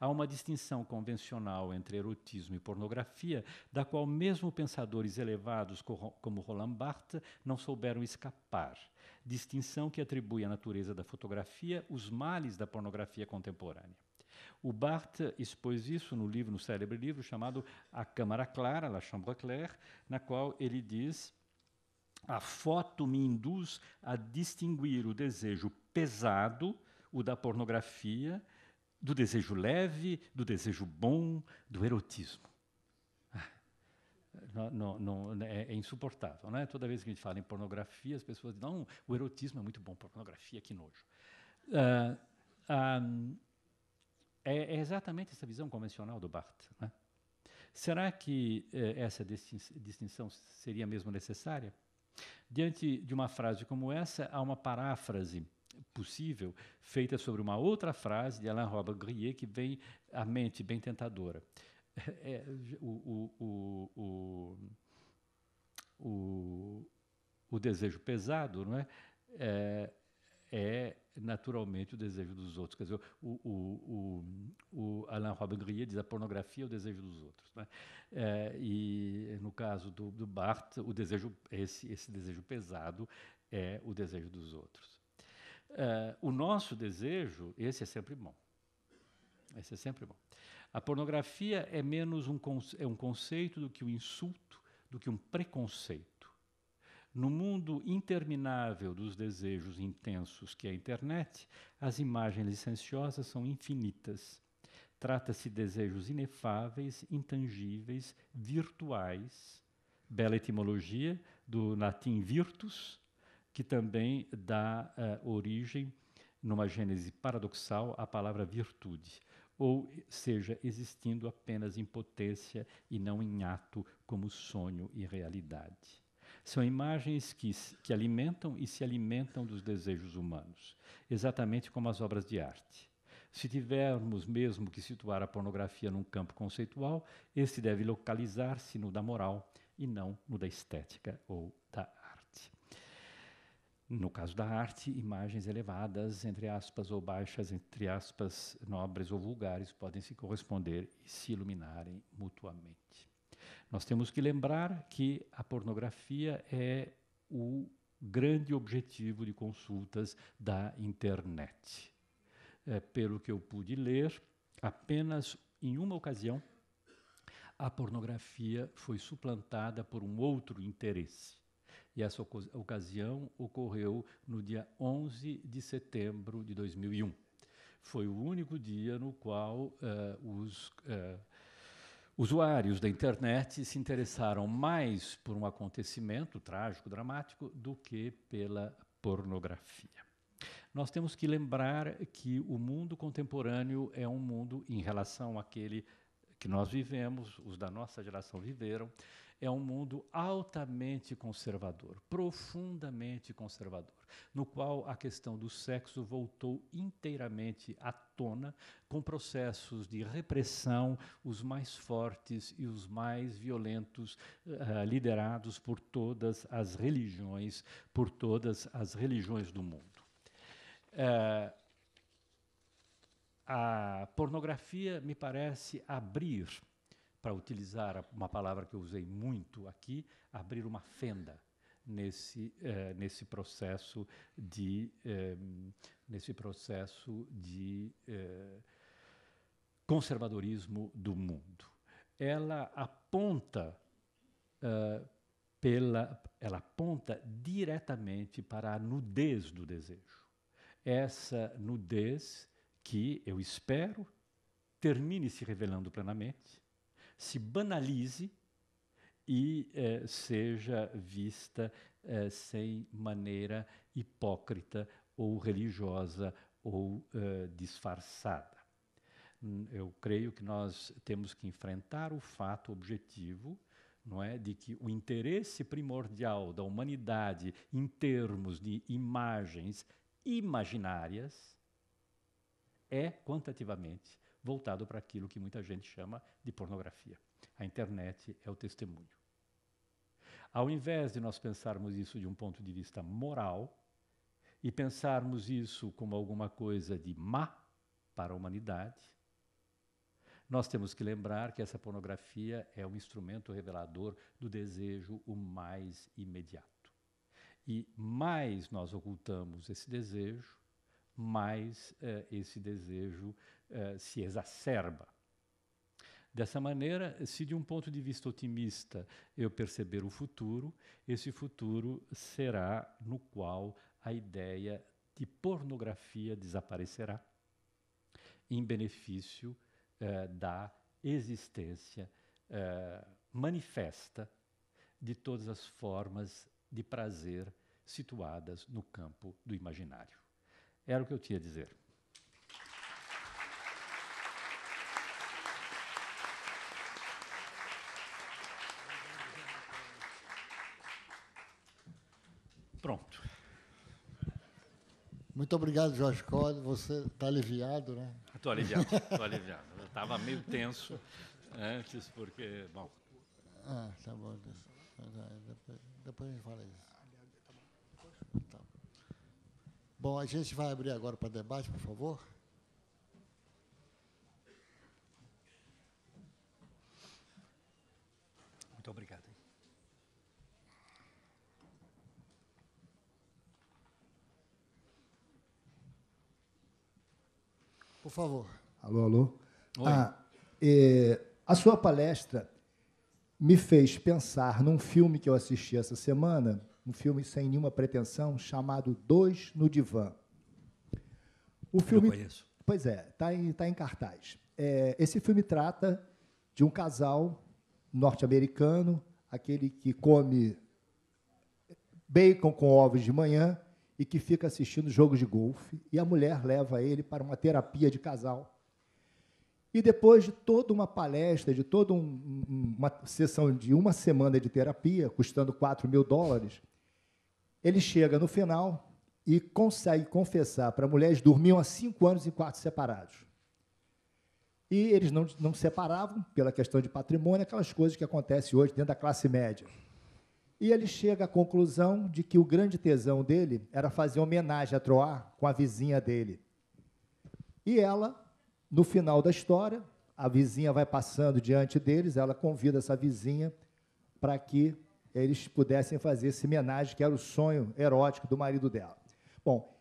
Há uma distinção convencional entre erotismo e pornografia, da qual mesmo pensadores elevados como Roland Barthes não souberam escapar. Distinção que atribui à natureza da fotografia os males da pornografia contemporânea. O Barthes expôs isso no livro, no célebre livro chamado A Câmara Clara, La Chambre Claire, na qual ele diz: a foto me induz a distinguir o desejo pesado, o da pornografia, do desejo leve, do desejo bom, do erotismo. Ah, não, não, não, né, é, é, insuportável, né? Toda vez que a gente fala em pornografia, as pessoas dizem, não, o erotismo é muito bom, pornografia, que nojo. Ah, ah, é, é, exatamente essa visão convencional do Barthes. Né? Será que eh, essa distinção seria mesmo necessária? Diante de uma frase como essa, há uma paráfrase possível, feita sobre uma outra frase de Alain Robert Grier que vem à mente bem tentadora. É, o, o, o, o, o, desejo pesado não é? é, é naturalmente o desejo dos outros. Quer dizer, o, o, o, o Alain Robin Grier diz a pornografia é o desejo dos outros. É? é, e no caso do, do Barthes, o desejo, esse, esse desejo pesado é o desejo dos outros. Uh, o nosso desejo, esse é sempre bom. Esse é sempre bom. A pornografia é menos um, é um conceito do que um insulto, do que um preconceito. No mundo interminável dos desejos intensos que é a internet, as imagens licenciosas são infinitas. Trata-se de desejos inefáveis, intangíveis, virtuais. Bela etimologia do latim virtus, que também dá uh, origem, numa gênese paradoxal, à palavra virtude, ou seja, existindo apenas em potência e não em ato, como sonho e realidade. São imagens que, que alimentam e se alimentam dos desejos humanos, exatamente como as obras de arte. Se tivermos mesmo que situar a pornografia num campo conceitual, esse deve localizar-se no da moral e não no da estética ou da no caso da arte, imagens elevadas, entre aspas, ou baixas, entre aspas, nobres ou vulgares, podem se corresponder e se iluminarem mutuamente. Nós temos que lembrar que a pornografia é o grande objetivo de consultas da internet. É, pelo que eu pude ler, apenas em uma ocasião, a pornografia foi suplantada por um outro interesse e essa ocasião ocorreu no dia 11 de setembro de 2001. Foi o único dia no qual uh, os uh, usuários da internet se interessaram mais por um acontecimento trágico, dramático, do que pela pornografia. Nós temos que lembrar que o mundo contemporâneo é um mundo em relação àquele que nós vivemos, os da nossa geração viveram, é um mundo altamente conservador, profundamente conservador, no qual a questão do sexo voltou inteiramente à tona, com processos de repressão, os mais fortes e os mais violentos, uh, liderados por todas as religiões, por todas as religiões do mundo. Eh, a pornografia me parece abrir para utilizar uma palavra que eu usei muito aqui, abrir uma fenda nesse, eh, nesse processo de eh, nesse processo de eh, conservadorismo do mundo. Ela aponta pela ela aponta diretamente para a nudez do desejo. Essa nudez que eu espero termine se revelando plenamente, se banalize e eh, seja vista eh, sem maneira hipócrita ou religiosa ou eh, disfarçada. Hum, eu creio que nós temos que enfrentar o fato objetivo, não é, de que o interesse primordial da humanidade em termos de imagens imaginárias é quantitativamente voltado para aquilo que muita gente chama de pornografia. A internet é o testemunho. Ao invés de nós pensarmos isso de um ponto de vista moral e pensarmos isso como alguma coisa de má para a humanidade, nós temos que lembrar que essa pornografia é um instrumento revelador do desejo o mais imediato. E mais nós ocultamos esse desejo, mais uh, eh, esse desejo uh, se exacerba. Dessa maneira, se de um ponto de vista otimista eu perceber o futuro, esse futuro será no qual a ideia de pornografia desaparecerá, em benefício uh, da existência manifesta de todas as formas de prazer situadas no campo do imaginário. Era o que eu tinha a dizer. Pronto. Muito obrigado, Jorge Cole. Você está aliviado, né? Estou aliviado, estou aliviado. Eu estava meio tenso antes, porque, bom... Ah, tá bom. Depois, depois a gente fala isso. Tá bom. Bom, a gente vai abrir agora para debate, por favor. Muito obrigado. Por favor. Alô, alô. Ah, é, a sua palestra me fez pensar num filme que eu assisti essa semana, um filme sem nenhuma pretensão chamado Dois no Divã. O filme, Eu conheço. Pois é, está em, tá em cartaz. É, esse filme trata de um casal norte-americano, aquele que come bacon com ovos de manhã e que fica assistindo jogos de golfe, e a mulher leva ele para uma terapia de casal. E depois de toda uma palestra, de toda um, uma sessão de uma semana de terapia, custando 4 mil dólares, ele chega no final e consegue confessar para mulheres dormiam há cinco anos em quartos separados. E eles não, não separavam pela questão de patrimônio, aquelas coisas que acontecem hoje dentro da classe média. E ele chega à conclusão de que o grande tesão dele era fazer homenagem a Troá com a vizinha dele. E ela, no final da história, a vizinha vai passando diante deles, ela convida essa vizinha para que eles pudessem fazer esse homenagem, que era o sonho erótico do marido dela. Bom,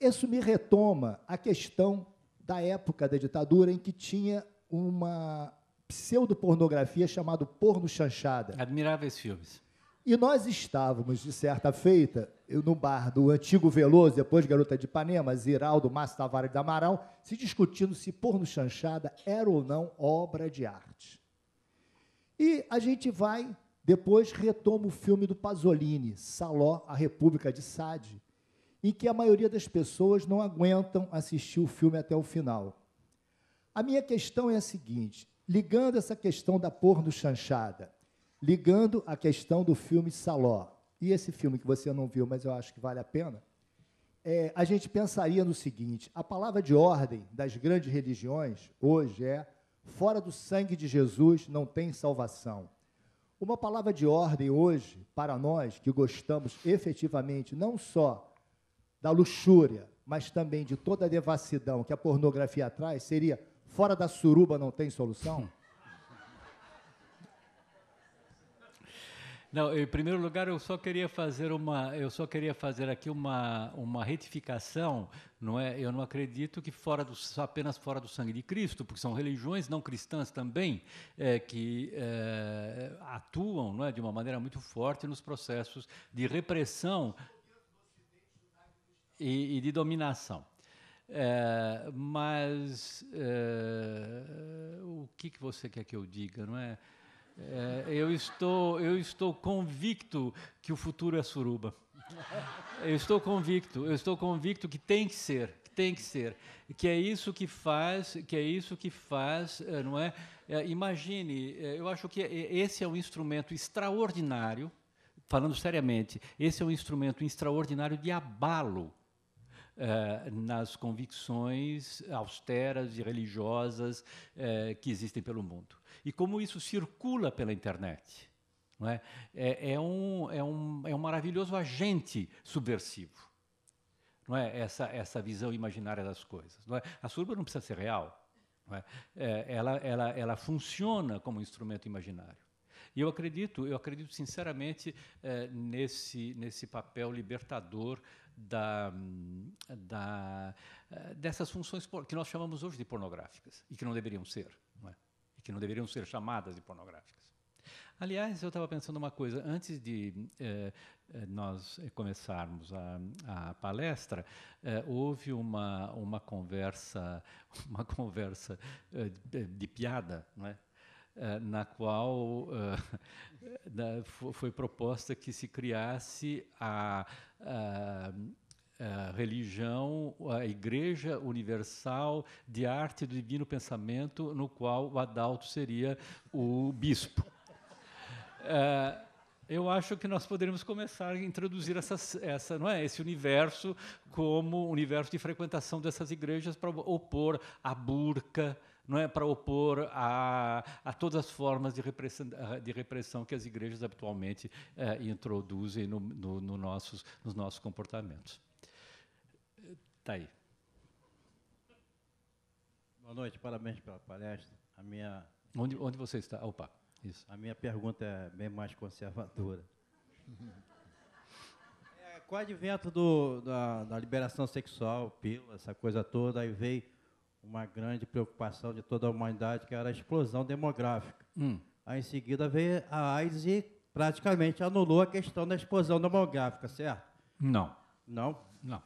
isso me retoma a questão da época da ditadura em que tinha uma pseudopornografia chamada porno chanchada. Admiráveis filmes. E nós estávamos, de certa feita, eu, no bar do antigo Veloso, depois Garota de Ipanema, Ziraldo, Márcio Tavares da Amaral, se discutindo se porno chanchada era ou não obra de arte. E a gente vai depois retoma o filme do Pasolini, Saló, a República de Sade, em que a maioria das pessoas não aguentam assistir o filme até o final. A minha questão é a seguinte: ligando essa questão da porno chanchada, ligando a questão do filme Saló e esse filme que você não viu, mas eu acho que vale a pena, é, a gente pensaria no seguinte: a palavra de ordem das grandes religiões hoje é fora do sangue de Jesus não tem salvação. Uma palavra de ordem hoje, para nós que gostamos efetivamente não só da luxúria, mas também de toda a devassidão que a pornografia traz, seria: fora da suruba não tem solução? Não, em primeiro lugar, eu só queria fazer uma, eu só queria fazer aqui uma, uma retificação, não é? Eu não acredito que fora do, apenas fora do sangue de Cristo, porque são religiões não cristãs também é, que é, atuam, não é, de uma maneira muito forte nos processos de repressão e, e de dominação. É, mas é, o que, que você quer que eu diga, não é? É, eu, estou, eu estou convicto que o futuro é suruba. Eu estou convicto, eu estou convicto que tem que ser, que tem que ser, que é isso que faz, que é isso que faz, é, não é? é imagine, é, eu acho que é, esse é um instrumento extraordinário, falando seriamente, esse é um instrumento extraordinário de abalo é, nas convicções austeras e religiosas é, que existem pelo mundo e como isso circula pela internet. Não é? É, é um, é, um, é um maravilhoso agente subversivo. Não é essa, essa visão imaginária das coisas. Não é? A surba não precisa ser real. Não é? é ela, ela, ela funciona como um instrumento imaginário. E eu acredito, eu acredito sinceramente é, nesse, nesse papel libertador da, da, é, dessas funções que nós chamamos hoje de pornográficas e que não deveriam ser que não deveriam ser chamadas de pornográficas. Aliás, eu estava pensando uma coisa. Antes de eh, eh, nós começarmos a, a palestra, eh, houve uma, uma conversa, uma conversa eh, de, de, piada, não é? Eh, na qual na, eh, foi proposta que se criasse a a eh, religião, a Igreja Universal de Arte do Divino Pensamento, no qual o Adalto seria o bispo. É, eu acho que nós poderíamos começar a introduzir essa, essa, não é, esse universo como universo de frequentação dessas igrejas para opor a burca, não é para opor a, a todas as formas de repressão, eh, de repressão que as igrejas habitualmente é, introduzem no, no, no nossos, nos nossos comportamentos. Está aí. Boa noite, parabéns pela palestra. A minha onde, onde você está? Opa, isso. A minha pergunta é bem mais conservadora. é, com o advento do, da, da, liberação sexual, pílula, essa coisa toda, aí veio uma grande preocupação de toda a humanidade, que era a explosão demográfica. Hum. Aí, em seguida, veio a AIDS e praticamente anulou a questão da explosão demográfica, certo? Não. Não? Não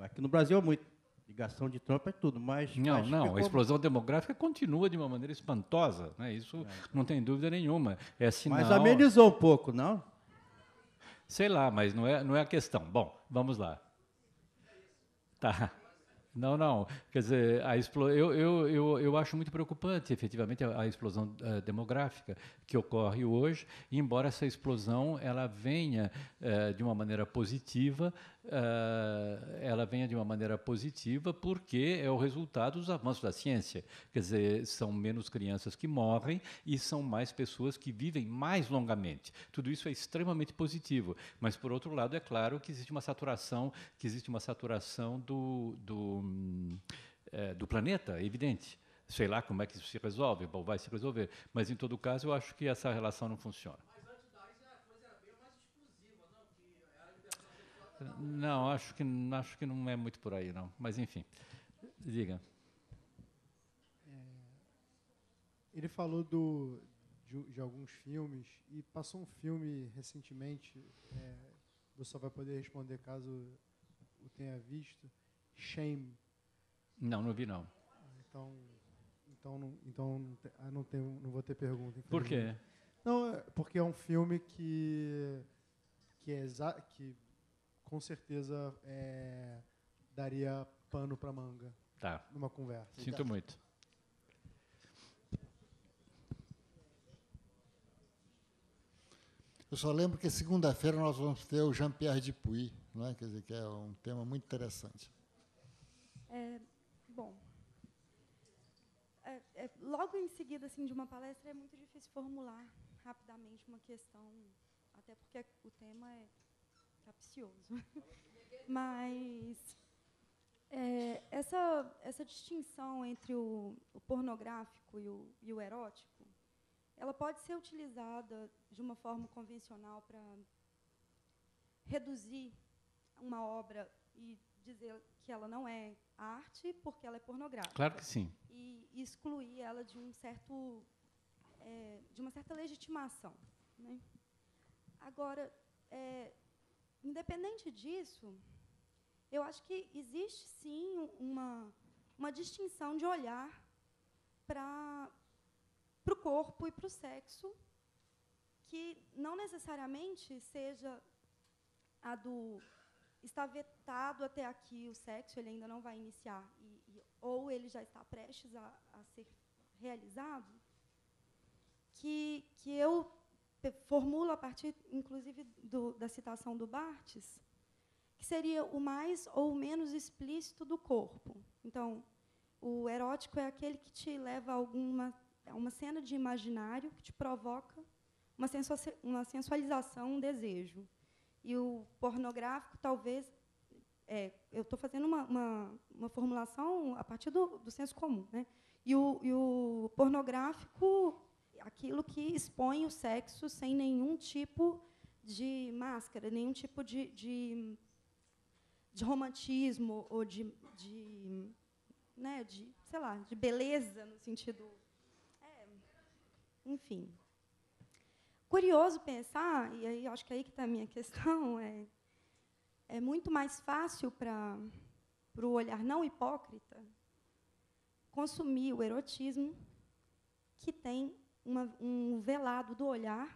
aqui no Brasil é muito. Ligação de Trump é tudo, mas. Não, mas não, ficou... a explosão demográfica continua de uma maneira espantosa, né? isso é. não tem dúvida nenhuma. É sinal... Mas amenizou um pouco, não? Sei lá, mas não é, não é a questão. Bom, vamos lá. Tá. Não, não. Quer dizer, a explo... eu, eu, eu, eu acho muito preocupante, efetivamente, a, a explosão uh, demográfica que ocorre hoje, embora essa explosão ela venha uh, de uma maneira positiva uh, ela venha de uma maneira positiva, porque é o resultado dos avanços da ciência. Quer dizer, são menos crianças que morrem e são mais pessoas que vivem mais longamente. Tudo isso é extremamente positivo. Mas, por outro lado, é claro que existe uma saturação, que existe uma saturação do, do, é, do planeta, é evidente sei lá como é que isso se resolve, bom, vai se resolver. Mas, em todo caso, eu acho que essa relação não funciona. Não, acho que, acho que não é muito por aí, não. Mas, enfim, diga. É, ele falou do, de, de, alguns filmes e passou um filme recentemente, é, você só vai poder responder caso o tenha visto, Shame. Não, não vi, não. Então, então, não, então não, ah, não vou ter pergunta. Por quê? Não, é porque é um filme que que, é que com certeza é, daria pano para manga. Tá. Numa conversa. Sinto tá. muito. Eu só lembro que segunda-feira nós vamos ter o Jean-Pierre de Puy, não é? Quer dizer, que é um tema muito interessante. É, bom, é, é, logo em seguida assim, de uma palestra é muito difícil formular rapidamente uma questão, até porque o tema é capcioso. Mas é, essa, essa distinção entre o, o pornográfico e o, e o, erótico, ela pode ser utilizada de uma forma convencional para reduzir uma obra e dizer que ela não é arte porque ela é pornográfica. Claro que sim. E excluir ela de um certo é, de uma certa legitimação, né? Agora, é, Independente disso, eu acho que existe sim uma, uma distinção de olhar para o corpo e para o sexo, que não necessariamente seja a do está vetado até aqui o sexo, ele ainda não vai iniciar, e, e, ou ele já está prestes a, a ser realizado, que, que eu formula a partir, inclusive, do, da citação do Bartes, que seria o mais ou menos explícito do corpo. Então, o erótico é aquele que te leva a alguma a uma cena de imaginário que te provoca uma, sensu uma sensualização, um desejo. E o pornográfico, talvez, é, eu estou fazendo uma, uma, uma, formulação a partir do, do senso comum, né? E o, e o pornográfico aquilo que expõe o sexo sem nenhum tipo de máscara, nenhum tipo de, de, de romantismo ou de, de, né, de, sei lá, de beleza no sentido, é, enfim. Curioso pensar, e aí acho que é aí que está a minha questão, é, é muito mais fácil para o olhar não hipócrita consumir o erotismo que tem uma, um velado do olhar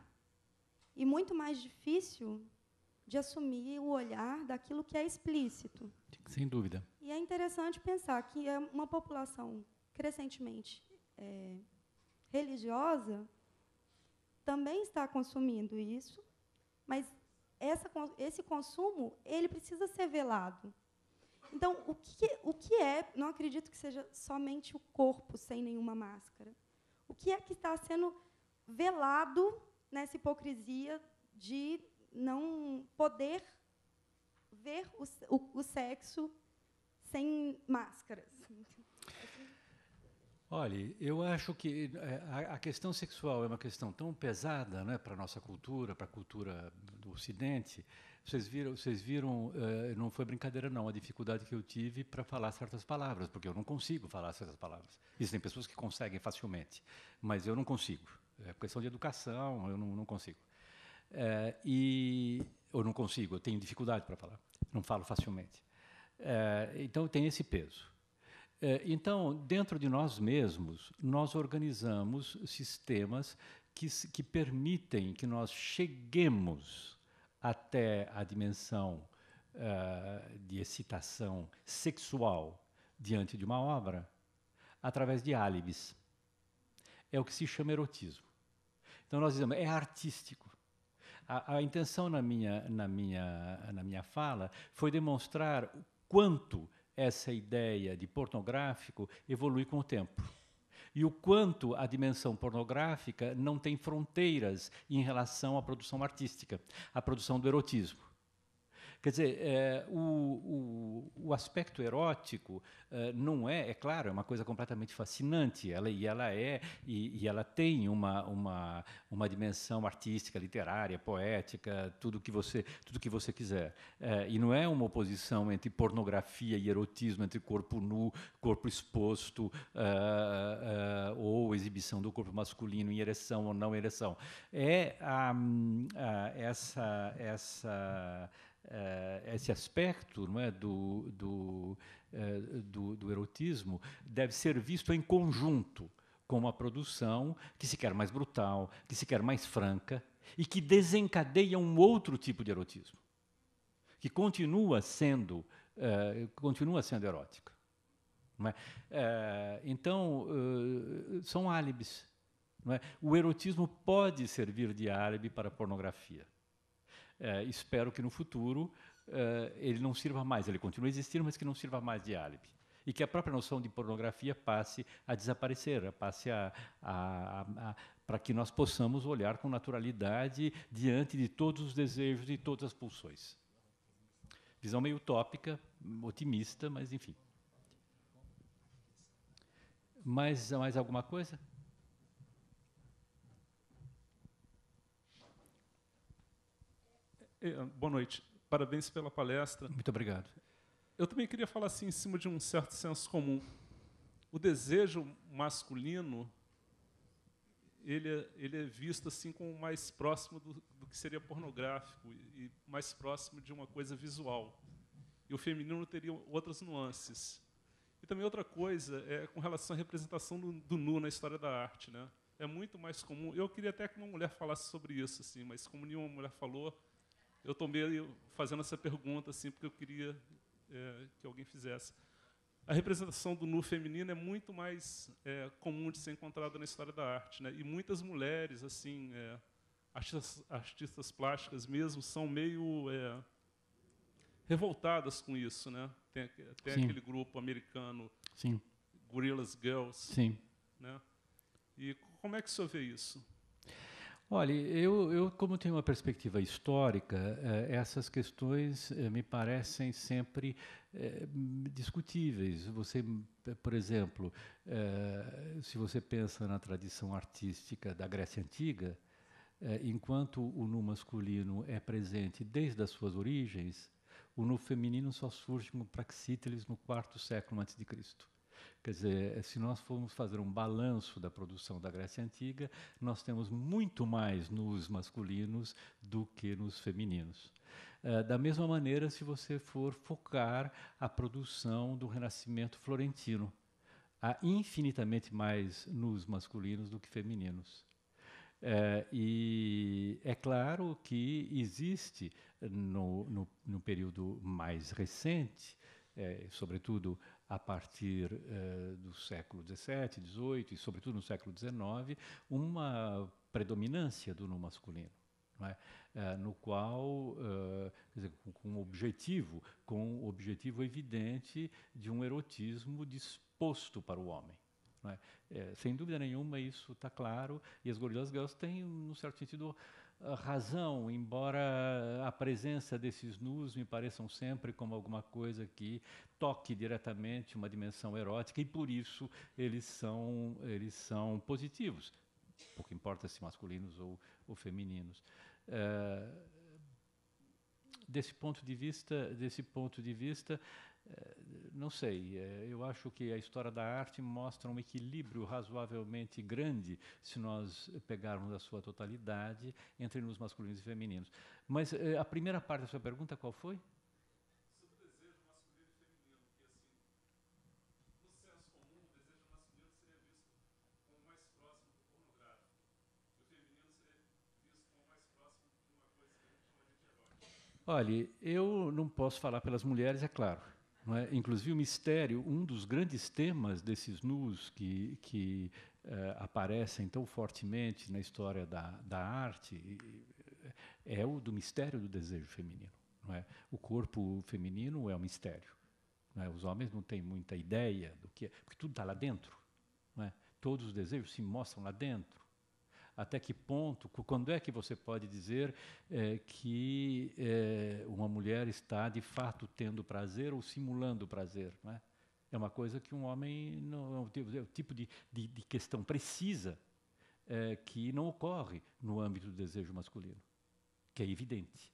e muito mais difícil de assumir o olhar daquilo que é explícito. Sem dúvida. E é interessante pensar que é uma população crescentemente é, religiosa também está consumindo isso, mas essa, esse consumo ele precisa ser velado. Então, o que, o que é? Não acredito que seja somente o corpo sem nenhuma máscara o que é que está sendo velado nessa hipocrisia de não poder ver o, o, o sexo sem máscaras. Olha, eu acho que é, a, questão sexual é uma questão tão pesada né, para a nossa cultura, para a cultura do Ocidente, vocês viram, vocês viram eh, não foi brincadeira não, a dificuldade que eu tive para falar certas palavras, porque eu não consigo falar certas palavras. Existem pessoas que conseguem facilmente, mas eu não consigo. É questão de educação, eu não, não consigo. É, e eu não consigo, eu tenho dificuldade para falar, não falo facilmente. É, então tem esse peso. É, então, dentro de nós mesmos, nós organizamos sistemas que, que permitem que nós cheguemos até a dimensão uh, de excitação sexual diante de uma obra através de álibis. É o que se chama erotismo. Então nós dizemos, é artístico. A, a intenção na minha, na, minha, na minha fala foi demonstrar o quanto essa ideia de pornográfico evolui com o tempo e o quanto a dimensão pornográfica não tem fronteiras em relação à produção artística, à produção do erotismo. Quer dizer, é, o, o, o, aspecto erótico é, não é, é claro, é uma coisa completamente fascinante. Ela, e ela é, e, e, ela tem uma, uma, uma dimensão artística, literária, poética, tudo que você, tudo que você quiser. É, e não é uma oposição entre pornografia e erotismo, entre corpo nu, corpo exposto, ou exibição do corpo masculino em ereção ou não ereção. É a, hum, a, essa. essa uh, esse aspecto não é, do, do, uh, do, do, erotismo deve ser visto em conjunto com uma produção que se quer mais brutal, que se quer mais franca e que desencadeia um outro tipo de erotismo, que continua sendo, uh, continua sendo erótica. É? então, são álibis. É? O erotismo pode servir de álibi para a pornografia. É, espero que no futuro é, ele não sirva mais, ele continue existindo, mas que não sirva mais de álibi. E que a própria noção de pornografia passe a desaparecer, passe a, a, a, a para que nós possamos olhar com naturalidade diante de todos os desejos e todas as pulsões. Visão meio utópica, otimista, mas enfim. Mais, mais alguma coisa? Eh, boa noite. Parabéns pela palestra. Muito obrigado. Eu também queria falar assim em cima de um certo senso comum. O desejo masculino ele é, ele é visto assim como mais próximo do, do que seria pornográfico e, e mais próximo de uma coisa visual. E o feminino teria outras nuances. E também outra coisa é com relação à representação do, do nu na história da arte, né? É muito mais comum. Eu queria até que uma mulher falasse sobre isso, assim, mas como nenhuma mulher falou, eu tomei fazendo essa pergunta, assim, porque eu queria é, que alguém fizesse. A representação do nu feminino é muito mais é, comum de ser encontrada na história da arte, né? E muitas mulheres, assim, é, artistas, artistas, plásticas mesmo, são meio é, revoltadas com isso, né? Tem, tem aquele grupo americano, Sim. Gorillaz Girls, Sim. né? E como é que o senhor vê isso? Olha, eu, eu como tenho uma perspectiva histórica, é, essas questões é, me parecem sempre é, discutíveis. Você, por exemplo, se você pensa na tradição artística da Grécia Antiga, enquanto o nu masculino é presente desde as suas origens, o nu feminino só surge como praxíteles no quarto século antes de Cristo. Quer dizer, eh, se nós formos fazer um balanço da produção da Grécia Antiga, nós temos muito mais nos masculinos do que nos femininos. Eh, da mesma maneira, se você for focar a produção do Renascimento florentino, há infinitamente mais nos masculinos do que femininos. É, e é claro que existe no, no, no período mais recente, é, sobretudo a partir uh, do século XVII, XVIII e, sobretudo, no século XIX, uma predominância do no masculino. É? Uh, no qual, uh, dizer, com, com, objetivo, com objetivo evidente de um erotismo disposto para o homem. É? É, sem dúvida nenhuma, isso está claro, e as gorilas girls têm, num certo sentido, razão, embora a presença desses nus me pareçam sempre como alguma coisa que toque diretamente uma dimensão erótica e por isso eles são eles são positivos, pouco importa se masculinos ou, ou femininos. É, desse ponto de vista, desse ponto de vista, eh, não sei, eh, eu acho que a história da arte mostra um equilíbrio razoavelmente grande se nós pegarmos a sua totalidade entre nos masculinos e femininos. Mas eh, a primeira parte da sua pergunta qual foi? Sobre o desejo masculino e feminino, é assim, no senso comum, o desejo masculino seria visto como mais próximo e o feminino seria visto como mais próximo de uma coisa que Olha, eu não posso falar pelas mulheres, é claro. É? Inclusive o mistério, um dos grandes temas desses nus que, que eh, aparecem tão fortemente na história da, da arte é o do mistério do desejo feminino. É? O corpo feminino é um mistério. É? Os homens não têm muita ideia do que é, porque tudo está lá dentro. É? Todos os desejos se mostram lá dentro até que ponto, quando é que você pode dizer é, que é, uma mulher está de fato tendo prazer ou simulando prazer? É? é uma coisa que um homem, não, é, é o tipo de, de, de questão precisa é, que não ocorre no âmbito do desejo masculino, que é evidente.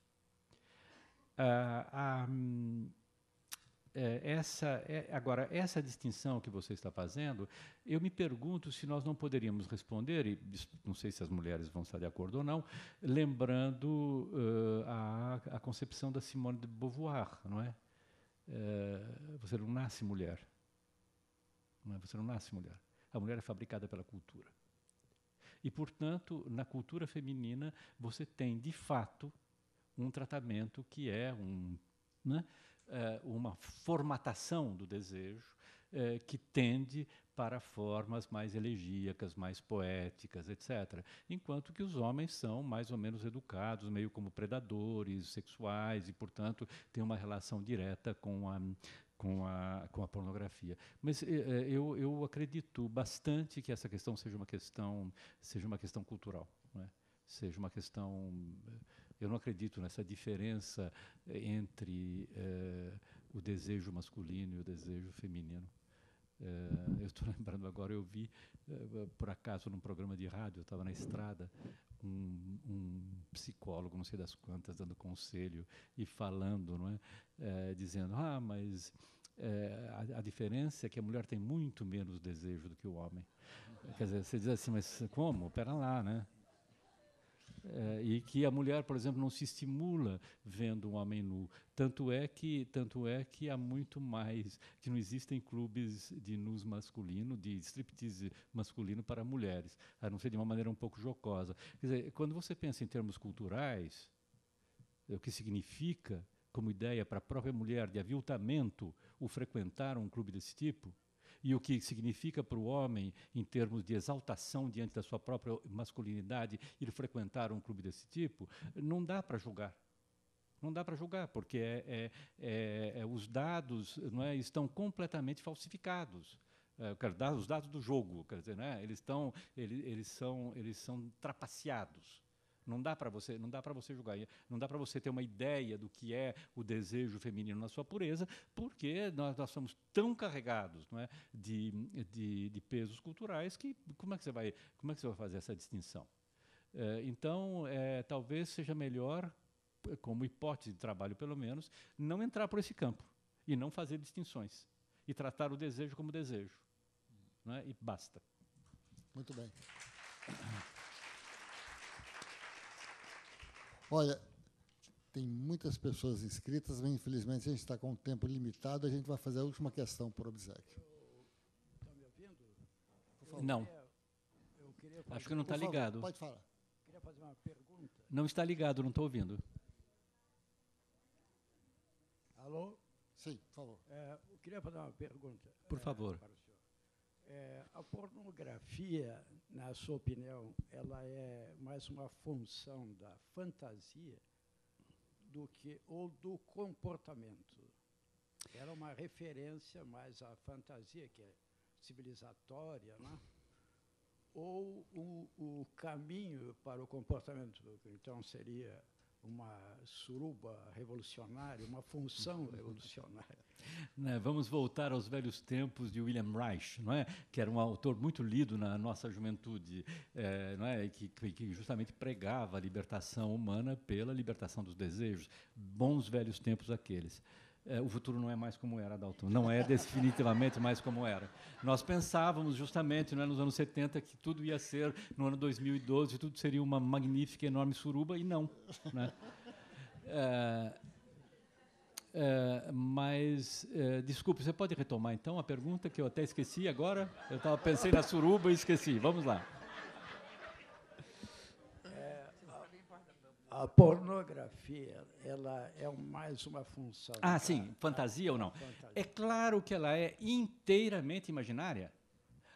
Ah, ah, hum, é, essa é, agora, essa distinção que você está fazendo, eu me pergunto se nós não poderíamos responder, e não sei se as mulheres vão estar de acordo ou não, lembrando uh, a, a, concepção da Simone de Beauvoir, não é? Uh, você não nasce mulher. Não é? Você não nasce mulher. A mulher é fabricada pela cultura. E, portanto, na cultura feminina, você tem, de fato, um tratamento que é um. Né? Eh, uma formatação do desejo eh, que tende para formas mais elegíacas, mais poéticas, etc. Enquanto que os homens são mais ou menos educados, meio como predadores sexuais, e, portanto, têm uma relação direta com a, com a, com a pornografia. Mas eh, eu, eu acredito bastante que essa questão seja uma questão, seja uma questão cultural, né? seja uma questão eu não acredito nessa diferença eh, entre eh, o desejo masculino e o desejo feminino. Eh, eu estou lembrando agora, eu vi, por acaso, num programa de rádio, eu estava na estrada, um, um, psicólogo, não sei das quantas, dando conselho e falando, não é? dizendo, ah, mas é, a, a, diferença é que a mulher tem muito menos desejo do que o homem. Quer dizer, você diz assim, mas como? Pera lá, né? É, e que a mulher, por exemplo, não se estimula vendo um homem nu. Tanto é que tanto é que há muito mais que não existem clubes de nus masculino, de striptease masculino para mulheres, a não ser de uma maneira um pouco jocosa. Quer dizer, quando você pensa em termos culturais, eh, o que significa como ideia para a própria mulher de aviltamento o frequentar um clube desse tipo, e o que significa para o homem, em termos de exaltação diante da sua própria masculinidade, ir frequentar um clube desse tipo, não dá para julgar. Não dá para julgar, porque é, é, é, é os dados não é, estão completamente falsificados é, os dados do jogo, quer dizer, né? eles, estão, eles, eles, são, eles são trapaceados. Não dá para você, não dá para você julgar, não dá para você ter uma ideia do que é o desejo feminino na sua pureza, porque nós, nós somos tão carregados, não é, de, de, de, pesos culturais que como é que você vai, como é que você vai fazer essa distinção? É, então, é, talvez seja melhor, como hipótese de trabalho pelo menos, não entrar por esse campo e não fazer distinções e tratar o desejo como desejo, não é? E basta. Muito bem. Olha, tem muitas pessoas inscritas, mas infelizmente a gente está com um tempo limitado. A gente vai fazer a última questão por obsequio. Está me ouvindo? Não. É, eu queria, eu queria Acho que não está ligado. Favor, pode falar. Queria fazer uma pergunta. Não está ligado, não estou ouvindo. Alô? Sim, por favor. É, eu queria fazer uma pergunta. Por é, favor. É, é, a pornografia, na sua opinião, ela é mais uma função da fantasia do que ou do comportamento. Era uma referência mais à fantasia, que é civilizatória, né? ou o, o caminho para o comportamento, então seria uma suruba revolucionária, uma função revolucionária. Né, vamos voltar aos velhos tempos de William Reich, não é? que era um autor muito lido na nossa juventude, é, não é? Que, que, justamente pregava a libertação humana pela libertação dos desejos. Bons velhos tempos aqueles. É, o futuro não é mais como era, Dalton. Não é definitivamente mais como era. Nós pensávamos justamente né, nos anos 70 que tudo ia ser, no ano 2012, tudo seria uma magnífica, enorme suruba, e não. Né? É, é, mas, é, desculpe, você pode retomar então a pergunta que eu até esqueci agora? Eu tava, pensei na suruba e esqueci. Vamos lá. A pornografia, ela é mais uma função. Ah, sim, fantasia a, ou não? Fantasia. É claro que ela é inteiramente imaginária.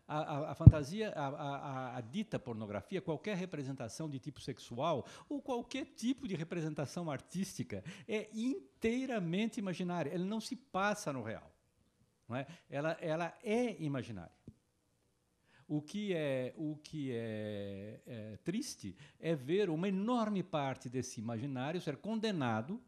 A, a, a fantasia, a, dita pornografia, qualquer representação de tipo sexual ou qualquer tipo de representação artística é inteiramente imaginária. Ela não se passa no real. Não é? ela, ela é imaginária. O que é, o que é, é triste é ver uma enorme parte desse imaginário ser condenado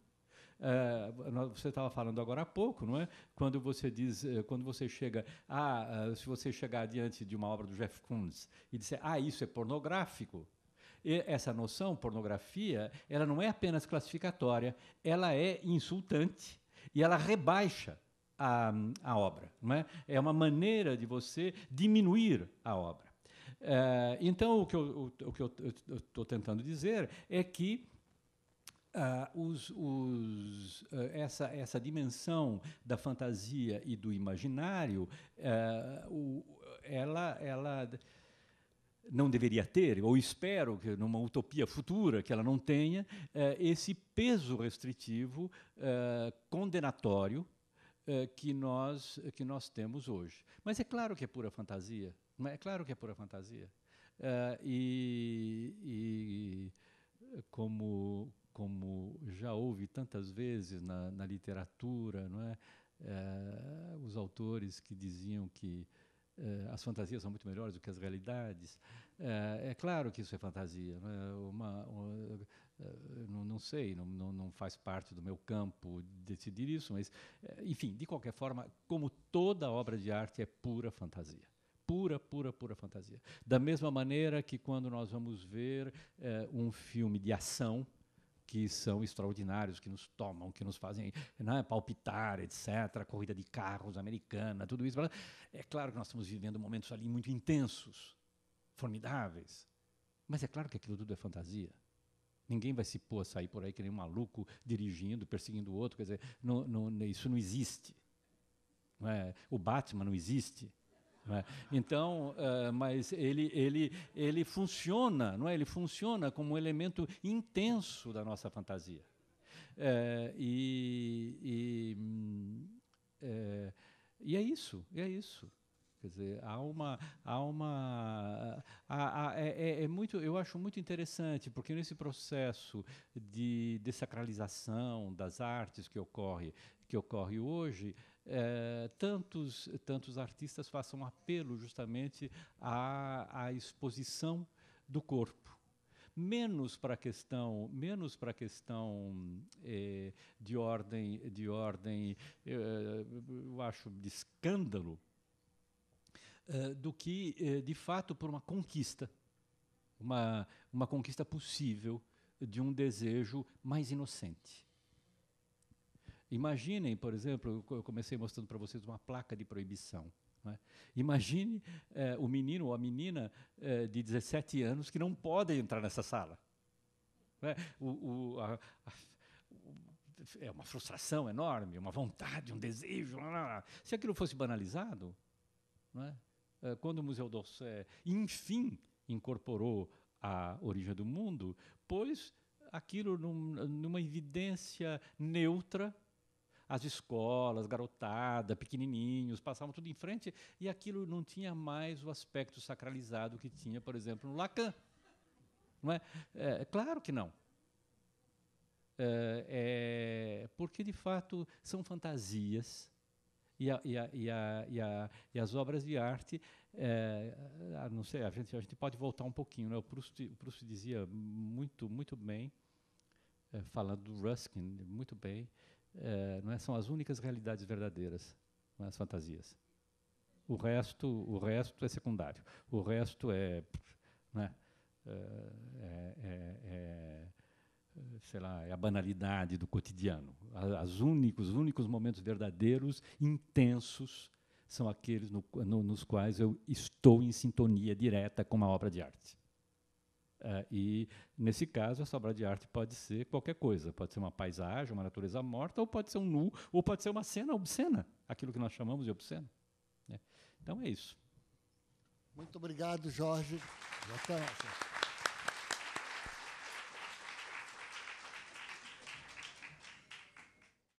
Uh, você estava falando agora há pouco, não é? Quando você diz, eh, quando você chega, ah, uh, se você chegar diante de uma obra do Jeff Koons e disser, ah, isso é pornográfico. E essa noção pornografia, ela não é apenas classificatória, ela é insultante e ela rebaixa a, a obra. Não é? é uma maneira de você diminuir a obra. É, então, o que eu estou tentando dizer é que Uh, os, os, uh, essa, essa dimensão da fantasia e do imaginário, uh, o, ela, ela não deveria ter, ou espero que numa utopia futura que ela não tenha, esse peso restritivo condenatório eh, que nós, eh, que nós temos hoje. Mas é claro que é pura fantasia. É? é claro que é pura fantasia. Eh, e, e como, como já houve tantas vezes na, na literatura, não é? os autores que diziam que as fantasias são muito melhores do que as realidades. É, é claro que isso é fantasia. É? Uma, uma, eh, não, não, sei, não, não, faz parte do meu campo decidir isso, mas, eh, enfim, de qualquer forma, como toda obra de arte é pura fantasia. Pura, pura, pura fantasia. Da mesma maneira que quando nós vamos ver é, um filme de ação, que são extraordinários, que nos tomam, que nos fazem né, palpitar, etc. Corrida de carros americana, tudo isso. É claro que nós estamos vivendo momentos ali muito intensos, formidáveis. Mas é claro que aquilo tudo é fantasia. Ninguém vai se pôr a sair por aí que nem um maluco dirigindo, perseguindo o outro. Quer dizer, não, não, né, isso não existe. Não é? O Batman não existe. Não é? Então, uh, mas ele, ele, ele funciona, não é? Ele funciona como um elemento intenso da nossa fantasia. É, e, e, é, e é isso, é isso. Quer dizer, há uma. Há uma há, há, é, é, é, muito, eu acho muito interessante, porque nesse processo de desacralização das artes que ocorre, que ocorre hoje, é, tantos, tantos artistas façam apelo justamente à, à exposição do corpo menos para a questão menos para questão eh, de ordem de ordem eh, eu acho de escândalo eh, do que, eh, de fato, por uma conquista, uma, uma conquista possível de um desejo mais inocente. Imaginem, por exemplo, eu comecei mostrando para vocês uma placa de proibição. É? Imagine eh, o menino ou a menina de 17 anos que não podem entrar nessa sala. É? O, o, a, a, o, é uma frustração enorme, uma vontade, um desejo. Se aquilo fosse banalizado, é? Eh, quando o Museu d'Orsay, enfim, incorporou a origem do mundo, pôs aquilo num, numa evidência neutra. As escolas, garotada, pequenininhos, passavam tudo em frente e aquilo não tinha mais o aspecto sacralizado que tinha, por exemplo, no Lacan. Não é? é claro que não. É, é, porque, de fato, são fantasias e, a, e, a, e, a, e, as obras de arte, é, não sei, a gente, a gente pode voltar um pouquinho. Né? O, Proust, o Proust dizia muito, muito bem, é, falando do Ruskin, muito bem, é, não é? são as únicas realidades verdadeiras, não é? as fantasias. O resto, o resto é secundário. O resto é, né? é, é, é sei lá, é a banalidade do cotidiano. As únicos, os únicos momentos verdadeiros, intensos, são aqueles no, no, nos quais eu estou em sintonia direta com uma obra de arte. É, e, nesse caso, essa obra de arte pode ser qualquer coisa. Pode ser uma paisagem, uma natureza morta, ou pode ser um nu, ou pode ser uma cena obscena, aquilo que nós chamamos de obsceno. Né? Então, é isso. Muito obrigado, Jorge. Até